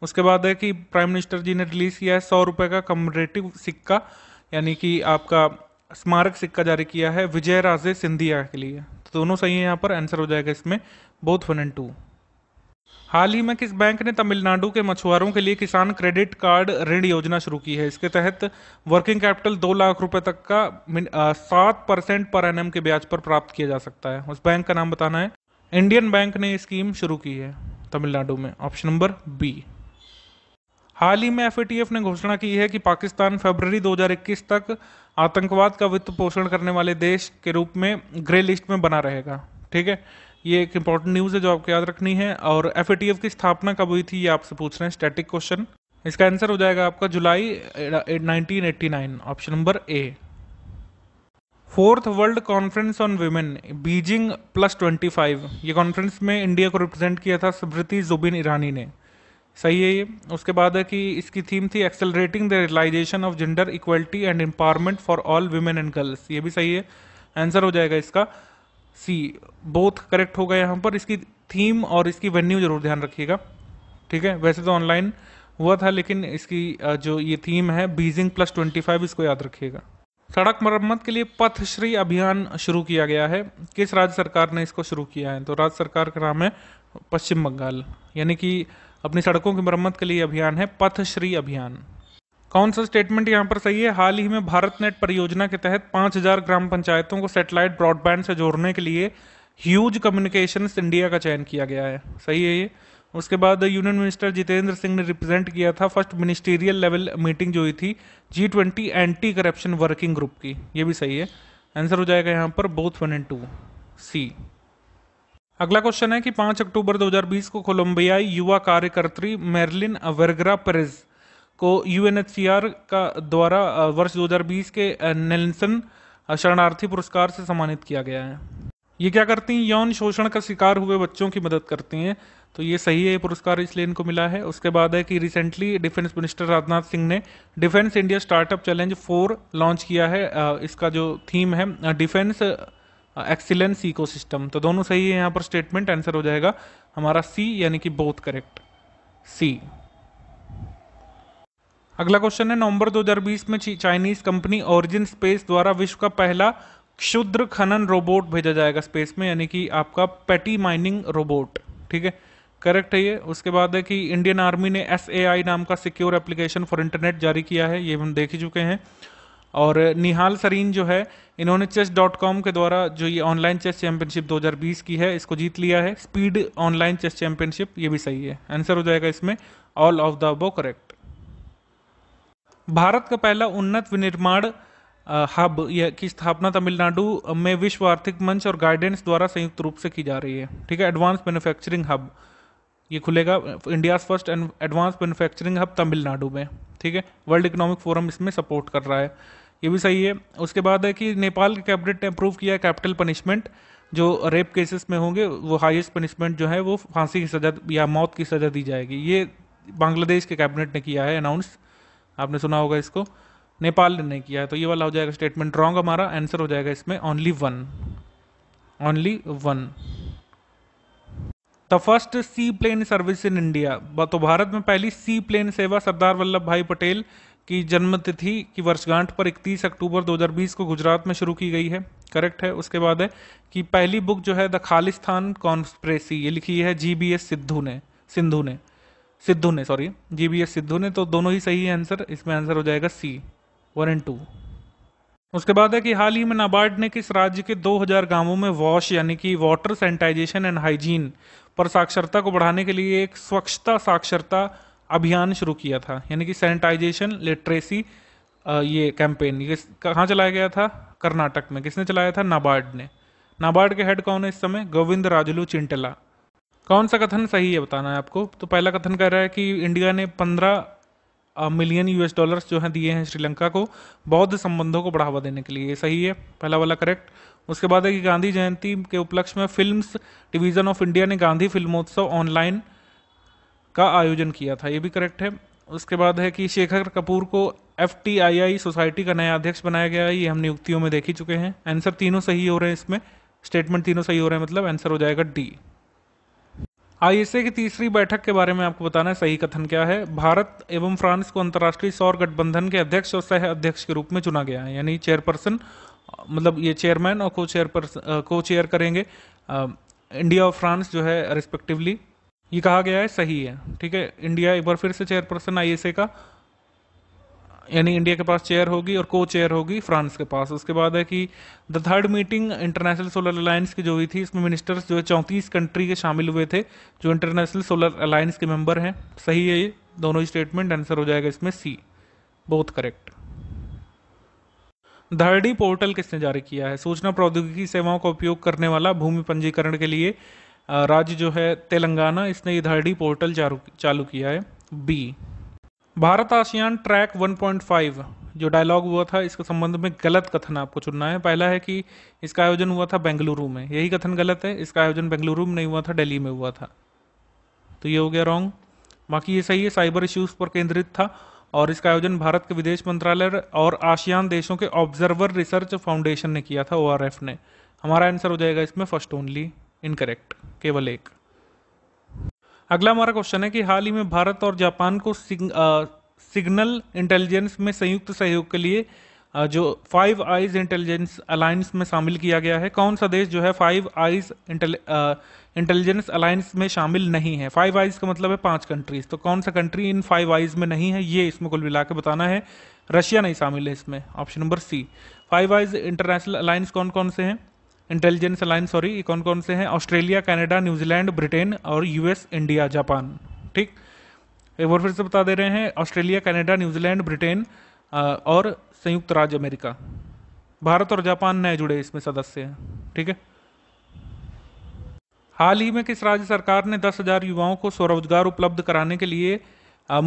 उसके बाद है कि प्राइम मिनिस्टर जी ने रिलीज किया है सौ रुपये का कमरेटिव सिक्का यानी कि आपका स्मारक सिक्का जारी किया है विजय राजे सिंधिया के लिए तो दोनों सही है यहाँ पर आंसर हो जाएगा इसमें बोथ वन एंड टू हाल ही में किस बैंक ने तमिलनाडु के मछुआरों के लिए किसान क्रेडिट कार्ड ऋण योजना शुरू की है इसके तहत वर्किंग कैपिटल दो लाख रुपए तक का सात परसेंट पर एनएम के ब्याज पर प्राप्त किया जा सकता है उस बैंक का नाम बताना है इंडियन बैंक ने स्कीम शुरू की है तमिलनाडु में ऑप्शन नंबर बी हाल ही में एफ ने घोषणा की है कि पाकिस्तान फरवरी 2021 तक आतंकवाद का वित्त पोषण करने वाले देश के रूप में ग्रे लिस्ट में बना रहेगा ठीक है ये एक इंपॉर्टेंट न्यूज़ है जो आपको याद रखनी है और एफ की स्थापना कब हुई थी ये आपसे पूछ रहे हैं स्टैटिक क्वेश्चन इसका आंसर हो जाएगा आपका जुलाई 1989 option number A fourth world conference on women Beijing plus twenty five ये कॉन्फ्रेंस में इंडिया को रिप्रेजेंट किया था स्मृति जुबिन ईरानी ने सही है ये उसके बाद है कि इसकी थीम थी accelerating the realisation of gender equality and empowerment for all women and girls ये भी सही है आंसर हो जाएगा इसका सी बोथ करेक्ट होगा यहाँ पर इसकी थीम और इसकी वेन्यू जरूर ध्यान रखिएगा ठीक है वैसे तो ऑनलाइन हुआ था लेकिन इसकी जो ये थीम है बीजिंग प्लस ट्वेंटी फाइव इसको याद रखिएगा सड़क मरम्मत के लिए पथश्री अभियान शुरू किया गया है किस राज्य सरकार ने इसको शुरू किया है तो राज्य सरकार का नाम है पश्चिम बंगाल यानी कि अपनी सड़कों की मरम्मत के लिए अभियान है पथश्री अभियान कौन सा स्टेटमेंट यहाँ पर सही है हाल ही में भारत नेट परियोजना के तहत 5000 ग्राम पंचायतों को सैटेलाइट ब्रॉडबैंड से जोड़ने के लिए ह्यूज कम्युनिकेशन इंडिया का चयन किया गया है सही है ये उसके बाद यूनियन मिनिस्टर जितेंद्र सिंह ने रिप्रेजेंट किया था फर्स्ट मिनिस्टीरियल लेवल मीटिंग जो हुई थी G twenty anti corruption working group की ये भी सही है आंसर हो जाएगा यहाँ पर both one and two C अगला क्वेश्चन है कि 5 अक्टूबर 2020 को कोलंबियाई युवा कार्यकर्त्री मेरलिन अवेरग्रा पेरेज को यूएनएचसीआर का द्वारा वर्ष 2020 के नेल्सन शरणार्थी पुरस्कार से सम्मानित किया गया है ये क्या करती हैं यौन शोषण का शिकार हुए बच्चों की मदद करती हैं तो ये सही है पुरस्कार इसलिए इनको मिला है उसके बाद है कि recently defence minister Rajnath Singh ने defence India startup challenge four launch किया है इसका जो थीम है डिफेंस एक्सीलेंस इकोसिस्टम तो दोनों सही है यहाँ पर स्टेटमेंट आंसर हो जाएगा हमारा सी यानी कि बोथ करेक्ट सी अगला क्वेश्चन है नवंबर 2020 में चाइनीज कंपनी ओरिजिन स्पेस द्वारा विश्व का पहला क्षुद्र खनन रोबोट भेजा जाएगा स्पेस में यानी कि आपका पेटी माइनिंग रोबोट ठीक है करेक्ट है ये उसके बाद है कि इंडियन आर्मी ने एस नाम का सिक्योर एप्लीकेशन फॉर इंटरनेट जारी किया है ये हम देख ही चुके हैं और निहाल सरीन जो है इन्होंने चेस डॉट कॉम के द्वारा जो ये ऑनलाइन चेस चैंपियनशिप 2020 की है इसको जीत लिया है स्पीड ऑनलाइन चेस चैंपियनशिप ये भी सही है आंसर हो जाएगा इसमें all of the above correct Bharat का पहला उन्नत विनिर्माण हब की स्थापना तमिलनाडु में विश्व आर्थिक मंच और गाइडेंस द्वारा संयुक्त रूप से की जा रही है ठीक है एडवांस मैन्युफैक्चरिंग हब ये खुलेगा India first and advance manufacturing hub Tamil Nadu में ठीक है वर्ल्ड इकोनॉमिक फोरम इसमें सपोर्ट कर रहा है ये भी सही है उसके बाद है कि नेपाल के कैबिनेट ने अप्रूव किया है कैपिटल पनिशमेंट जो रेप केसेस में होंगे वो हाईएस्ट पनिशमेंट जो है वो फांसी की सजा या मौत की सजा दी जाएगी ये बांग्लादेश के कैबिनेट ने किया है अनाउंस आपने सुना होगा इसको नेपाल ने नहीं किया तो ये वाला हो जाएगा स्टेटमेंट रॉन्ग हमारा आंसर हो जाएगा इसमें only one only one the first sea plane service in India तो भारत में पहली सी प्लेन सेवा सरदार वल्लभ भाई पटेल की जन्मतिथि की वर्षगांठ पर 31 अक्टूबर 2020 को गुजरात में शुरू की गई है करेक्ट है उसके बाद है कि पहली बुक जो है द खालिस्तान कॉन्स्प्रेसी ये लिखी है जी बी एस सिद्धू ने सिंधु ने सिद्धू ने sorry G B S Sidhu ने तो दोनों ही सही है आंसर इसमें आंसर हो जाएगा सी वन एंड टू उसके बाद है कि हाल ही में नाबार्ड ने किस राज्य के 2000 गांवों में वॉश यानी कि वाटर सैनिटाइजेशन एंड हाइजीन पर साक्षरता को बढ़ाने के लिए एक स्वच्छता साक्षरता अभियान शुरू किया था यानी कि सैनिटाइजेशन लिटरेसी ये कैंपेन ये कहाँ चलाया गया था कर्नाटक में किसने चलाया था नाबार्ड ने नाबार्ड के हेड कौन है इस समय गोविंद राजलू चिंटला कौन सा कथन सही है बताना है आपको तो पहला कथन कह रहा है कि इंडिया ने पंद्रह मिलियन यूएस डॉलर्स जो हैं दिए हैं श्रीलंका को बौद्ध संबंधों को बढ़ावा देने के लिए ये सही है पहला वाला करेक्ट उसके बाद है कि गांधी जयंती के उपलक्ष्य में फिल्म्स डिवीजन ऑफ इंडिया ने गांधी फिल्मोत्सव ऑनलाइन का आयोजन किया था ये भी करेक्ट है उसके बाद है कि शेखर कपूर को एफ सोसाइटी का नया अध्यक्ष बनाया गया है ये हम नियुक्तियों में देख ही चुके हैं आंसर तीनों सही हो रहे हैं इसमें स्टेटमेंट तीनों सही हो रहे हैं मतलब आंसर हो जाएगा डी आईएसए की तीसरी बैठक के बारे में आपको बताना है सही कथन क्या है भारत एवं फ्रांस को अंतर्राष्ट्रीय सौर गठबंधन के अध्यक्ष और सह अध्यक्ष के रूप में चुना गया है यानी चेयरपर्सन मतलब ये चेयरमैन और को चेयरपर्सन को चेयर करेंगे इंडिया और फ्रांस जो है रिस्पेक्टिवली ये कहा गया है सही है ठीक है इंडिया एक बार फिर से चेयरपर्सन आईएसए का यानी इंडिया के पास चेयर होगी और को चेयर होगी फ्रांस के पास उसके बाद है कि the third meeting international solar alliance की जो हुई थी इसमें मिनिस्टर्स जो है चौंतीस कंट्री के शामिल हुए थे जो इंटरनेशनल सोलर अलायंस के मेंबर हैं सही है ये दोनों ही स्टेटमेंट आंसर हो जाएगा इसमें सी बहुत करेक्ट धरडी पोर्टल किसने जारी किया है सूचना प्रौद्योगिकी सेवाओं का उपयोग करने वाला भूमि पंजीकरण के लिए राज्य जो है तेलंगाना इसने ये धरडी पोर्टल चालू किया है बी भारत आसियान ट्रैक 1.5 जो डायलॉग हुआ था इसके संबंध में गलत कथन आपको चुनना है पहला है कि इसका आयोजन हुआ था बेंगलुरु में यही कथन गलत है इसका आयोजन बेंगलुरु में नहीं हुआ था दिल्ली में हुआ था तो ये हो गया रॉन्ग बाकी ये सही है साइबर इश्यूज पर केंद्रित था और इसका आयोजन भारत के विदेश मंत्रालय और आसियान देशों के ऑब्जर्वर रिसर्च फाउंडेशन ने किया था ओ ने हमारा आंसर हो जाएगा इसमें फर्स्ट ओनली इनकरेक्ट केवल एक अगला हमारा क्वेश्चन है कि हाल ही में भारत और जापान को सिग, आ, सिग्नल इंटेलिजेंस में संयुक्त सहयोग के लिए आ, जो फाइव आइज इंटेलिजेंस अलायंस में शामिल किया गया है कौन सा देश जो है फाइव आइज इंटेलिजेंस अलायंस में शामिल नहीं है फाइव आईज का मतलब है पांच कंट्रीज तो कौन सा कंट्री इन फाइव आइज में नहीं है ये इसमें कुल मिला बताना है रशिया नहीं शामिल है इसमें option number C five eyes international alliance कौन कौन से हैं इंटेलिजेंस अलायंस सॉरी कौन कौन से हैं ऑस्ट्रेलिया कनाडा न्यूजीलैंड ब्रिटेन और यूएस इंडिया जापान ठीक एक बार फिर से बता दे रहे हैं ऑस्ट्रेलिया कनाडा न्यूजीलैंड ब्रिटेन और संयुक्त राज्य अमेरिका भारत और जापान नए जुड़े इसमें सदस्य हैं ठीक है हाल ही में किस राज्य सरकार ने दस हजार युवाओं को स्वरोजगार उपलब्ध कराने के लिए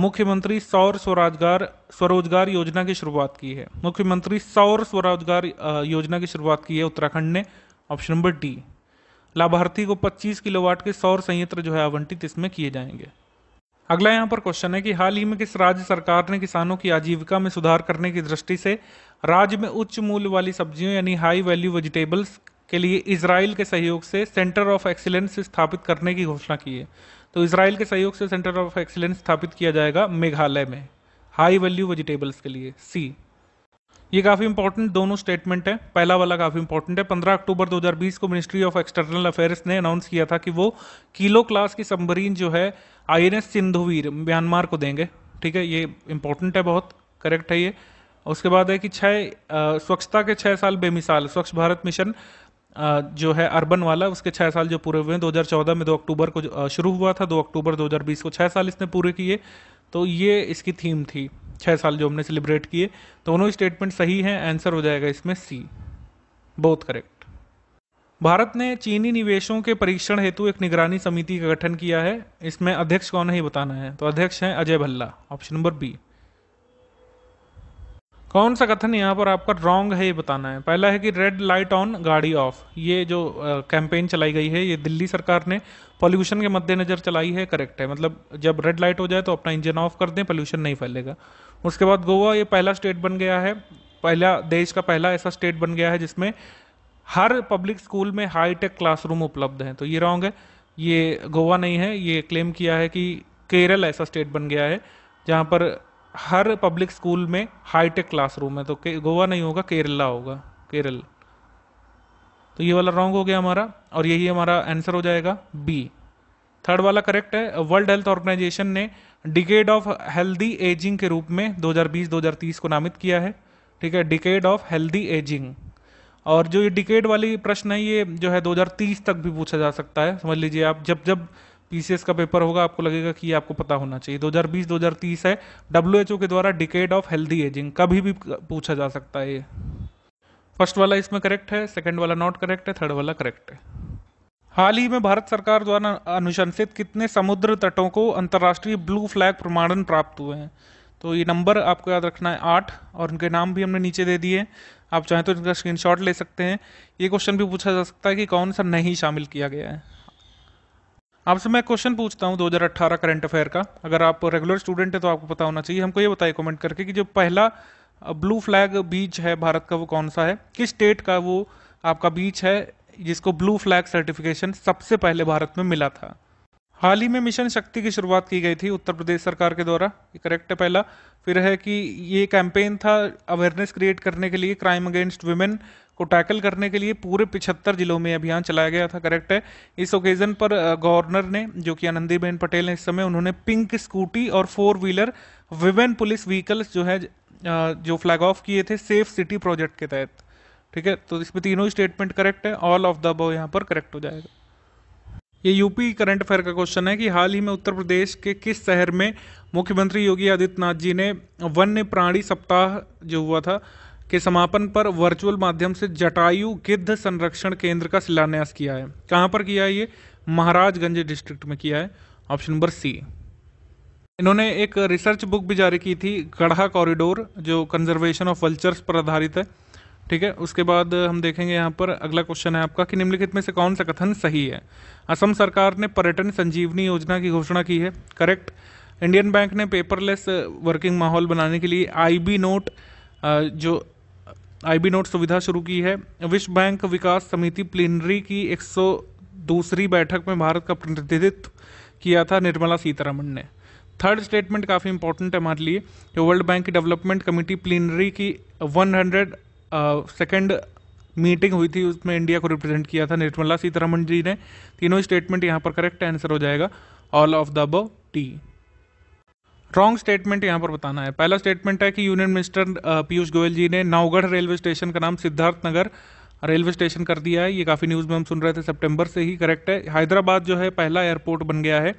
मुख्यमंत्री सौर स्वरोजगार स्वरोजगार योजना की शुरुआत की है मुख्यमंत्री सौर स्वरोजगार योजना की शुरुआत की है उत्तराखंड ने ऑप्शन नंबर डी लाभार्थी को 25 किलोवाट के सौर संयंत्र जो है आवंटित इसमें किए जाएंगे अगला यहाँ पर क्वेश्चन है कि हाल ही में किस राज्य सरकार ने किसानों की आजीविका में सुधार करने की दृष्टि से राज्य में उच्च मूल्य वाली सब्जियों यानी हाई वैल्यू वेजिटेबल्स के लिए इसराइल के सहयोग से सेंटर ऑफ एक्सीलेंस स्थापित करने की घोषणा की है तो इसराइल के सहयोग से सेंटर ऑफ एक्सीलेंस स्थापित किया जाएगा मेघालय में हाई वैल्यू वेजिटेबल्स के लिए सी ये काफ़ी इंपॉर्टेंट दोनों स्टेटमेंट है पहला वाला काफ़ी इंपॉर्टेंट है 15 अक्टूबर 2020 को मिनिस्ट्री ऑफ एक्सटर्नल अफेयर्स ने अनाउंस किया था कि वो किलो क्लास की सबमरीन जो है आई एन सिंधुवीर म्यांमार को देंगे ठीक है ये इंपॉर्टेंट है बहुत करेक्ट है ये उसके बाद है कि छः स्वच्छता के छः साल बेमिसाल स्वच्छ भारत मिशन जो है अर्बन वाला उसके छः साल जो पूरे हुए हैं 2014 में 2 अक्टूबर को शुरू हुआ था 2 अक्टूबर 2020 को छः साल इसने पूरे किए तो ये इसकी थीम थी छः साल जो हमने सेलिब्रेट किए दोनों स्टेटमेंट सही हैं आंसर हो जाएगा इसमें सी बहुत करेक्ट भारत ने चीनी निवेशों के परीक्षण हेतु एक निगरानी समिति का गठन किया है इसमें अध्यक्ष कौन है बताना है तो अध्यक्ष हैं Ajay Bhalla option number B कौन सा कथन यहाँ पर आपका रॉन्ग है ये बताना है पहला है कि रेड लाइट ऑन गाड़ी ऑफ ये जो कैंपेन चलाई गई है ये दिल्ली सरकार ने पॉल्यूशन के मद्देनज़र चलाई है करेक्ट है मतलब जब रेड लाइट हो जाए तो अपना इंजन ऑफ कर दें पॉल्यूशन नहीं फैलेगा उसके बाद गोवा ये पहला स्टेट बन गया है पहला देश का पहला ऐसा स्टेट बन गया है जिसमें हर पब्लिक स्कूल में हाईटेक क्लासरूम उपलब्ध हैं तो ये रॉन्ग है ये गोवा नहीं है ये क्लेम किया है कि केरल ऐसा स्टेट बन गया है जहाँ पर हर पब्लिक स्कूल में हाईटेक क्लासरूम है तो गोवा नहीं होगा केरला होगा केरल तो ये वाला रॉन्ग हो गया हमारा और यही हमारा आंसर हो जाएगा बी थर्ड वाला करेक्ट है वर्ल्ड हेल्थ ऑर्गेनाइजेशन ने डिकेड ऑफ हेल्दी एजिंग के रूप में 2020-2030 को नामित किया है ठीक है डिकेड ऑफ हेल्दी एजिंग और जो ये डिकेड वाली प्रश्न है ये जो है 2030 तक भी पूछा जा सकता है समझ लीजिए आप जब जब पीसीएस का पेपर होगा आपको लगेगा कि आपको पता होना चाहिए 2020 2030 है डब्ल्यूएचओ के द्वारा डिकेड ऑफ हेल्दी एजिंग कभी भी पूछा जा सकता है ये फर्स्ट वाला इसमें करेक्ट है सेकेंड वाला नॉट करेक्ट है थर्ड वाला करेक्ट है हाल ही में भारत सरकार द्वारा अनुशंसित कितने समुद्र तटों को अंतर्राष्ट्रीय ब्लू फ्लैग प्रमाणन प्राप्त हुए हैं तो ये नंबर आपको याद रखना है आठ और उनके नाम भी हमने नीचे दे दिए आप चाहें तो इनका स्क्रीनशॉट ले सकते हैं ये क्वेश्चन भी पूछा जा सकता है कि कौन सा नहीं शामिल किया गया है आपसे मैं क्वेश्चन पूछता हूँ 2018 करंट अफेयर का अगर आप रेगुलर स्टूडेंट है तो आपको पता होना चाहिए हमको ये बताइए कमेंट करके कि जो पहला ब्लू फ्लैग बीच है भारत का वो कौन सा है किस स्टेट का वो आपका बीच है जिसको ब्लू फ्लैग सर्टिफिकेशन सबसे पहले भारत में मिला था हाल ही में मिशन शक्ति की शुरुआत की गई थी उत्तर प्रदेश सरकार के द्वारा ये करेक्ट है पहला फिर है कि ये कैंपेन था अवेयरनेस क्रिएट करने के लिए क्राइम अगेंस्ट वुमेन को टैकल करने के लिए पूरे पिछहत्तर जिलों में अभियान चलाया गया था करेक्ट है इस ओकेजन पर गवर्नर ने जो कि आनंदीबेन पटेल ने इस समय उन्होंने पिंक स्कूटी और four wheeler women police vehicles जो है जो फ्लैग ऑफ किए थे सेफ सिटी प्रोजेक्ट के तहत ठीक है तो इसमें तीनों स्टेटमेंट करेक्ट है ऑल ऑफ द अबव यहाँ पर करेक्ट हो जाएगा ये यूपी करंट अफेयर का क्वेश्चन है कि हाल ही में उत्तर प्रदेश के किस शहर में मुख्यमंत्री योगी आदित्यनाथ जी ने वन्य प्राणी सप्ताह जो हुआ था के समापन पर वर्चुअल माध्यम से जटायु गिद्ध संरक्षण केंद्र का शिलान्यास किया है कहाँ पर किया है ये महाराजगंज डिस्ट्रिक्ट में किया है ऑप्शन नंबर सी इन्होंने एक रिसर्च बुक भी जारी की थी गढ़ा कॉरिडोर जो कंजर्वेशन ऑफ वल्चर्स पर आधारित है ठीक है उसके बाद हम देखेंगे यहाँ पर अगला क्वेश्चन है आपका कि निम्नलिखित में से कौन सा कथन सही है असम सरकार ने पर्यटन संजीवनी योजना की घोषणा की है करेक्ट इंडियन बैंक ने पेपरलेस वर्किंग माहौल बनाने के लिए आई नोट जो आईबी नोट सुविधा शुरू की है विश्व बैंक विकास समिति प्लेनरी की एक दूसरी बैठक में भारत का प्रतिनिधित्व किया था निर्मला सीतारमण ने थर्ड स्टेटमेंट काफ़ी इंपॉर्टेंट है हमारे लिए कि वर्ल्ड बैंक की डेवलपमेंट कमेटी प्लेनरी की वन हंड्रेड सेकेंड मीटिंग हुई थी उसमें इंडिया को रिप्रेजेंट किया था निर्मला सीतारमण जी ने तीनों स्टेटमेंट यहाँ पर करेक्ट आंसर हो जाएगा all of the above T strong statement यहाँ पर बताना है पहला स्टेटमेंट है कि यूनियन मिनिस्टर पीयूष गोयल जी ने नवगढ़ रेलवे स्टेशन का नाम सिद्धार्थ नगर रेलवे स्टेशन कर दिया है ये काफ़ी न्यूज़ में हम सुन रहे थे सितंबर से ही करेक्ट है हैदराबाद जो है पहला एयरपोर्ट बन गया है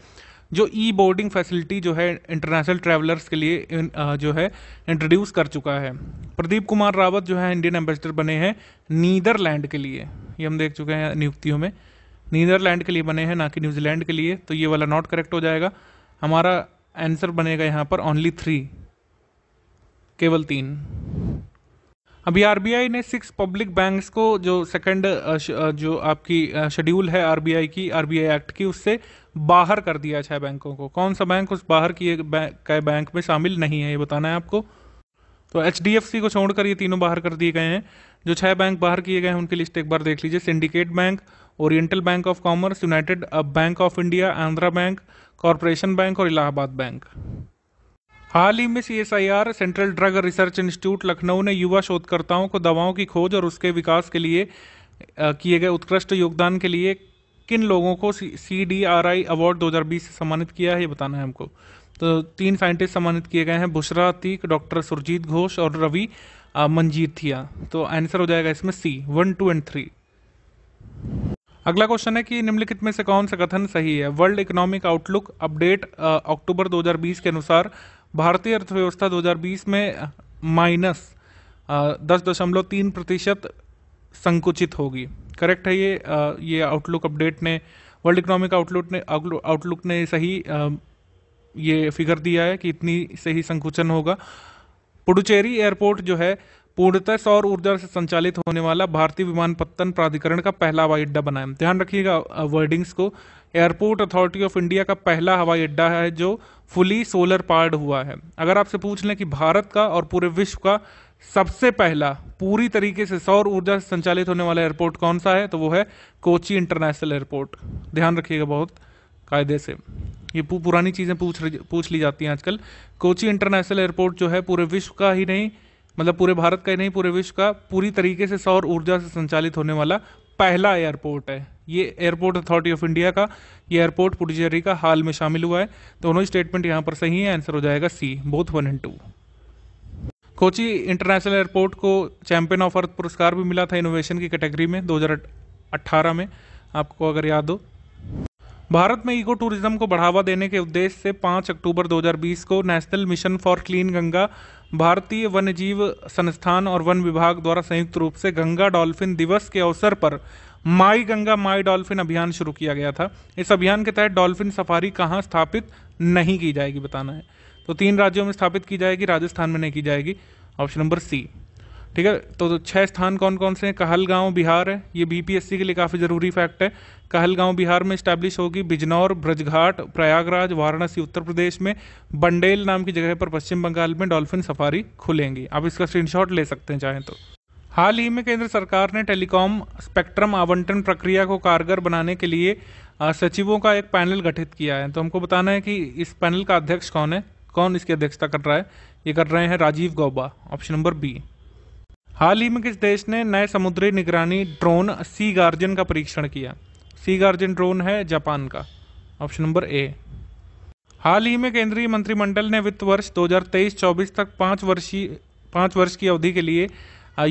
जो ई बोर्डिंग फैसिलिटी जो है इंटरनेशनल ट्रैवलर्स के लिए जो है इंट्रोड्यूस कर चुका है प्रदीप कुमार रावत जो है इंडियन एम्बेसडर बने हैं नीदरलैंड के लिए ये हम देख चुके हैं नियुक्तियों में नीदरलैंड के लिए बने हैं ना कि न्यूजीलैंड के लिए तो ये वाला नॉट करेक्ट हो जाएगा हमारा आंसर बनेगा यहाँ पर ओनली थ्री केवल तीन अभी आरबीआई ने सिक्स पब्लिक बैंक्स को जो सेकंड जो आपकी शेड्यूल है आरबीआई की आरबीआई एक्ट की उससे बाहर कर दिया छह अच्छा बैंकों को कौन सा बैंक उस बाहर किए गए बैंक में शामिल नहीं है ये बताना है आपको तो एच को छोड़कर ये तीनों बाहर कर दिए गए हैं जो छह बैंक बाहर किए गए हैं उनकी लिस्ट एक बार देख लीजिए Syndicate Bank Oriental Bank of Commerce United Bank of India Andhra Bank Corporation Bank और इलाहाबाद बैंक हाल ही में C Central Drug Research Institute Lucknow ने युवा शोधकर्ताओं को दवाओं की खोज और उसके विकास के लिए किए गए उत्कृष्ट योगदान के लिए किन लोगों को C D R I award 2020 से सम्मानित किया है ये बताना है हमको तो तीन साइंटिस्ट सम्मानित किए गए हैं बुशरा अतीक डॉक्टर सुरजीत घोष और रवि मंजीत थिया तो आंसर हो जाएगा इसमें C one two and three अगला क्वेश्चन है कि निम्नलिखित में से कौन सा कथन सही है world Economic Outlook update October 2020 के अनुसार भारतीय अर्थव्यवस्था 2020 में माइनस दस दशमलव तीन प्रतिशत संकुचित होगी करेक्ट है ये आ, ये आउटलुक अपडेट ने वर्ल्ड इकोनॉमिक आउटलुक ने आउटलुक ने सही आ, ये फिगर दिया है कि इतनी सही संकुचन होगा पुडुचेरी एयरपोर्ट जो है पूर्णतः सौर ऊर्जा से संचालित होने वाला भारतीय विमानपत्तन प्राधिकरण का पहला हवाई अड्डा बनाया ध्यान रखिएगा वर्डिंग्स को एयरपोर्ट अथॉरिटी ऑफ इंडिया का पहला हवाई अड्डा है जो फुली सोलर पार्ड हुआ है अगर आपसे पूछ लें कि भारत का और पूरे विश्व का सबसे पहला पूरी तरीके से सौर ऊर्जा से संचालित होने वाला एयरपोर्ट कौन सा है तो वो है कोची इंटरनेशनल एयरपोर्ट ध्यान रखिएगा बहुत कायदे से ये पुरानी चीज़ें पूछ पूछ ली जाती हैं आजकल कोची इंटरनेशनल एयरपोर्ट जो है पूरे विश्व का ही नहीं मतलब पूरे भारत का ही नहीं पूरे विश्व का पूरी तरीके से सौर ऊर्जा से संचालित होने वाला पहला एयरपोर्ट है ये एयरपोर्ट अथॉरिटी ऑफ इंडिया का ये एयरपोर्ट पुडुचेरी का हाल में शामिल हुआ है दोनों ही स्टेटमेंट यहाँ पर सही है आंसर हो जाएगा C both one and two Kochi international airport को चैंपियन ऑफ अर्थ पुरस्कार भी मिला था इनोवेशन की कैटेगरी में 2018 में आपको अगर याद हो भारत में इको टूरिज्म को बढ़ावा देने के उद्देश्य से 5 अक्टूबर 2020 को National Mission for Clean Ganga भारतीय वन्यजीव संस्थान और वन विभाग द्वारा संयुक्त रूप से गंगा डॉल्फिन दिवस के अवसर पर माई गंगा माई डॉल्फिन अभियान शुरू किया गया था इस अभियान के तहत डॉल्फिन सफारी कहाँ स्थापित नहीं की जाएगी बताना है तो तीन राज्यों में स्थापित की जाएगी राजस्थान में नहीं की जाएगी ऑप्शन नंबर सी ठीक है तो, तो छह स्थान कौन कौन से हैं कहलगांव बिहार है ये बीपीएससी के लिए काफ़ी ज़रूरी फैक्ट है कहलगांव बिहार में स्टैब्लिश होगी बिजनौर ब्रजघाट प्रयागराज वाराणसी उत्तर प्रदेश में बंडेल नाम की जगह पर पश्चिम बंगाल में डॉल्फिन सफारी खुलेंगी आप इसका स्क्रीनशॉट ले सकते हैं चाहें तो हाल ही में केंद्र सरकार ने टेलीकॉम स्पेक्ट्रम आवंटन प्रक्रिया को कारगर बनाने के लिए सचिवों का एक पैनल गठित किया है तो हमको बताना है कि इस पैनल का अध्यक्ष कौन है कौन इसकी अध्यक्षता कर रहा है ये कर रहे हैं Rajiv Gauba option number B हाल ही में किस देश ने नए समुद्री निगरानी ड्रोन सी गार्जियन का परीक्षण किया सी गार्जियन ड्रोन है जापान का ऑप्शन नंबर ए हाल ही में केंद्रीय मंत्रिमंडल ने वित्त वर्ष 2023-24 तक पाँच वर्षीय पाँच वर्ष की अवधि के लिए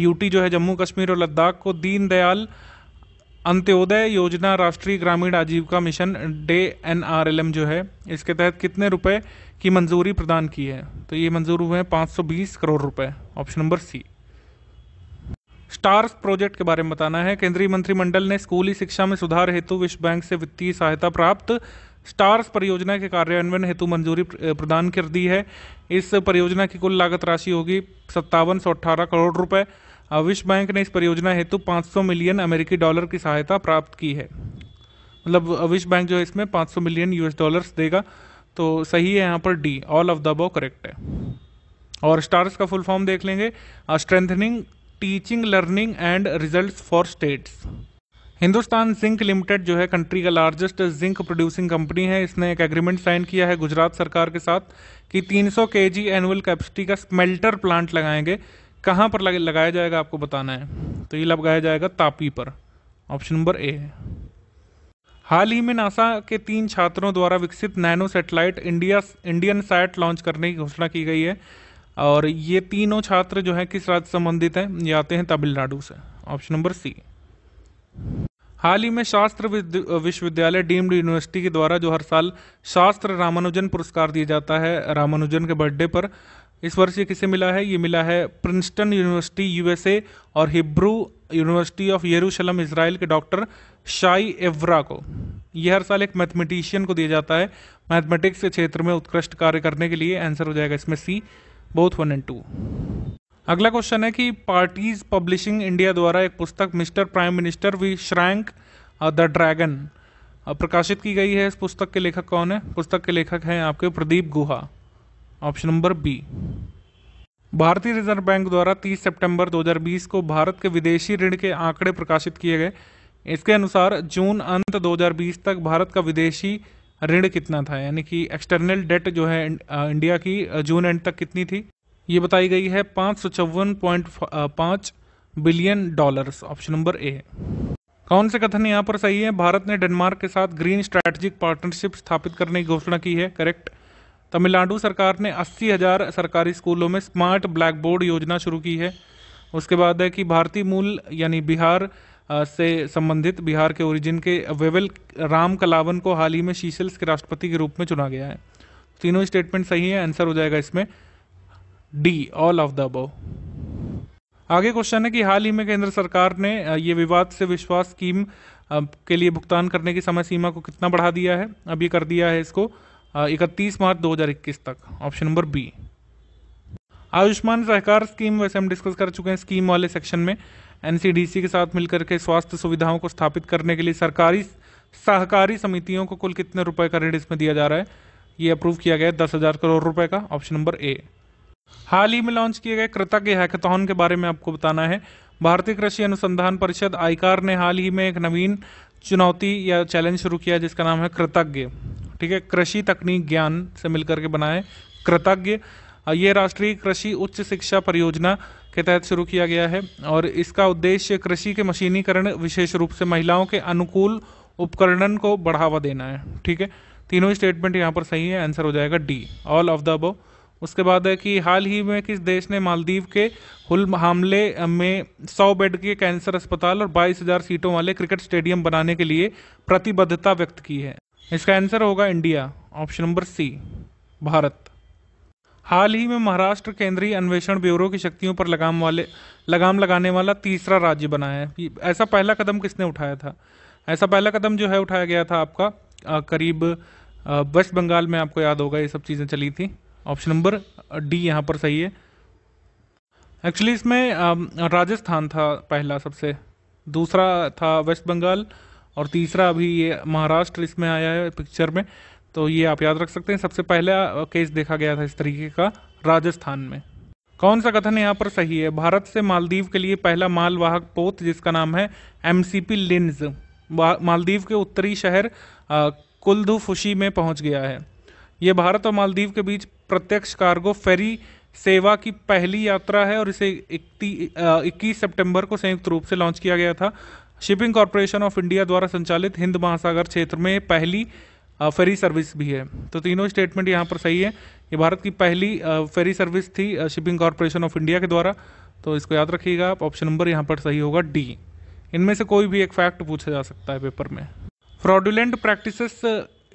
यूटी जो है जम्मू कश्मीर और लद्दाख को दीनदयाल अंत्योदय योजना राष्ट्रीय ग्रामीण आजीविका mission DAY N R L M जो है इसके तहत कितने रुपए की मंजूरी प्रदान की है तो ये मंजूर हुए हैं पाँच करोड़ रुपए option number C STARS project के बारे में बताना है केंद्रीय मंत्रिमंडल ने स्कूली शिक्षा में सुधार हेतु विश्व बैंक से वित्तीय सहायता प्राप्त स्टार्स परियोजना के कार्यान्वयन हेतु मंजूरी प्रदान कर दी है इस परियोजना की कुल लागत राशि होगी सत्तावन सौ करोड़ रुपए विश्व बैंक ने इस परियोजना हेतु 500 मिलियन अमेरिकी डॉलर की सहायता प्राप्त की है मतलब विश्व बैंक जो है इसमें 500 मिलियन यूएस डॉलर्स देगा तो सही है यहाँ पर D all of the above correct है और स्टार्स का फुल फॉर्म देख लेंगे strengthening teaching learning and results for states Hindustan zinc limited जो है कंट्री का लार्जेस्ट जिंक प्रोड्यूसिंग कंपनी है इसने एक एग्रीमेंट साइन किया है गुजरात सरकार के साथ कि 300 सौ के जी एनुअल कैपेसिटी का स्मेल्टर प्लांट लगाएंगे कहाँ पर लगाया जाएगा आपको बताना है तो ये लगाया जाएगा तापी पर ऑप्शन नंबर ए है हाल ही में नासा के तीन छात्रों द्वारा विकसित nano satellite India Indian sat launch करने की घोषणा की गई है और ये तीनों छात्र जो है किस राज्य संबंधित हैं ये आते हैं तमिलनाडु से ऑप्शन नंबर सी हाल ही में शास्त्र विश्वविद्यालय डीम्ड यूनिवर्सिटी के द्वारा जो हर साल शास्त्र रामानुजन पुरस्कार दिया जाता है रामानुजन के बर्थडे पर इस वर्ष ये किसे मिला है ये मिला है प्रिंसटन यूनिवर्सिटी यूएसए और Hebrew University of Jerusalem Israel के डॉक्टर शाई एवरा को ये हर साल एक मैथमेटिशियन को दिया जाता है मैथमेटिक्स के क्षेत्र में उत्कृष्ट कार्य करने के लिए आंसर हो जाएगा इसमें C both one and two अगला क्वेश्चन है कि पार्टीज पब्लिशिंग इंडिया द्वारा एक पुस्तक mister prime minister we shrank the dragon प्रकाशित की गई है इस पुस्तक के लेखक कौन है पुस्तक के लेखक हैं आपके Pradeep Guha option number B भारतीय रिजर्व बैंक द्वारा 30 सितंबर 2020 को भारत के विदेशी ऋण के आंकड़े प्रकाशित किए गए इसके अनुसार जून अंत 2020 तक भारत का विदेशी ऋण कितना था यानी कि एक्सटर्नल डेट जो है इंडिया की जून एंड तक कितनी थी ये बताई गई है पाँच सौ चौवन billion dollars option number A कौन से कथन यहाँ पर सही है भारत ने डेनमार्क के साथ ग्रीन स्ट्रैटेजिक पार्टनरशिप स्थापित करने की घोषणा की है करेक्ट तमिलनाडु सरकार ने अस्सी हजार सरकारी स्कूलों में स्मार्ट ब्लैक बोर्ड योजना शुरू की है उसके बाद है कि भारतीय मूल यानी बिहार से संबंधित बिहार के ओरिजिन के वेवल राम कलावन को हाल ही में शीशल्स के राष्ट्रपति के रूप में चुना गया है तीनों स्टेटमेंट सही है आंसर हो जाएगा इसमें D all of the above आगे क्वेश्चन है कि हाल ही में केंद्र सरकार ने ये विवाद से विश्वास स्कीम के लिए भुगतान करने की समय सीमा को कितना बढ़ा दिया है अभी कर दिया है इसको इकतीस मार्च 2021 तक option number B Ayushman Sahakar scheme वैसे हम डिस्कस कर चुके हैं स्कीम वाले सेक्शन में एनसीडीसी के साथ मिलकर के स्वास्थ्य सुविधाओं को स्थापित करने के लिए सरकारी सहकारी समितियों को कुल कितने रुपए का ऋण इसमें दिया जा रहा है ये अप्रूव किया गया है दस हज़ार करोड़ रुपए का ऑप्शन नंबर ए हाल ही में लॉन्च किए गए कृतज्ञ हैकथॉन के बारे में आपको बताना है भारतीय कृषि अनुसंधान परिषद आईकार ने हाल ही में एक नवीन चुनौती या चैलेंज शुरू किया जिसका नाम है कृतज्ञ ठीक है कृषि तकनीक ज्ञान से मिलकर के बनाए कृतज्ञ ये राष्ट्रीय कृषि उच्च शिक्षा परियोजना के तहत शुरू किया गया है और इसका उद्देश्य कृषि के मशीनीकरण विशेष रूप से महिलाओं के अनुकूल उपकरणन को बढ़ावा देना है ठीक है तीनों स्टेटमेंट यहाँ पर सही है आंसर हो जाएगा D all of the above उसके बाद है कि हाल ही में किस देश ने मालदीव के हुल हमले में 100 बेड के कैंसर अस्पताल और 22,000 सीटों वाले क्रिकेट स्टेडियम बनाने के लिए प्रतिबद्धता व्यक्त की है इसका आंसर होगा India option number C Bharat हाल ही में महाराष्ट्र केंद्रीय अन्वेषण ब्यूरो की शक्तियों पर लगाम वाले लगाम लगाने वाला तीसरा राज्य बना है ऐसा पहला कदम किसने उठाया था ऐसा पहला कदम जो है उठाया गया था आपका आ, करीब वेस्ट बंगाल में आपको याद होगा ये सब चीज़ें चली थी ऑप्शन नंबर डी यहाँ पर सही है एक्चुअली इसमें राजस्थान था पहला सबसे दूसरा था वेस्ट बंगाल और तीसरा अभी ये महाराष्ट्र इसमें आया है पिक्चर में तो ये आप याद रख सकते हैं सबसे पहला केस देखा गया था इस तरीके का राजस्थान में कौन सा कथन यहाँ पर सही है भारत से मालदीव के लिए पहला मालवाहक पोत जिसका नाम है एम सी पी मालदीव के उत्तरी शहर कुलधुफुशी में पहुँच गया है ये भारत और मालदीव के बीच प्रत्यक्ष कार्गो फेरी सेवा की पहली यात्रा है और इसे इक्कीस सितंबर को संयुक्त रूप से लॉन्च किया गया था शिपिंग कॉरपोरेशन ऑफ इंडिया द्वारा संचालित हिंद महासागर क्षेत्र में पहली फेरी सर्विस भी है तो तीनों स्टेटमेंट यहाँ पर सही है ये भारत की पहली फेरी सर्विस थी शिपिंग कॉरपोरेशन ऑफ इंडिया के द्वारा तो इसको याद रखिएगा आप ऑप्शन नंबर यहाँ पर सही होगा डी इनमें से कोई भी एक फैक्ट पूछा जा सकता है पेपर में फ्रॉडुलेंट प्रैक्टिसेस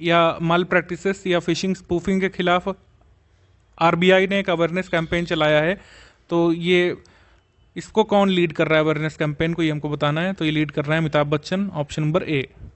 या माल प्रैक्टिसेस या फिशिंग स्पूफिंग के खिलाफ आरबीआई ने एक अवेयरनेस कैंपेन चलाया है तो ये इसको कौन लीड कर रहा है अवेयरनेस कैंपेन को ये हमको बताना है तो ये लीड कर रहे हैं अमिताभ बच्चन ऑप्शन नंबर ए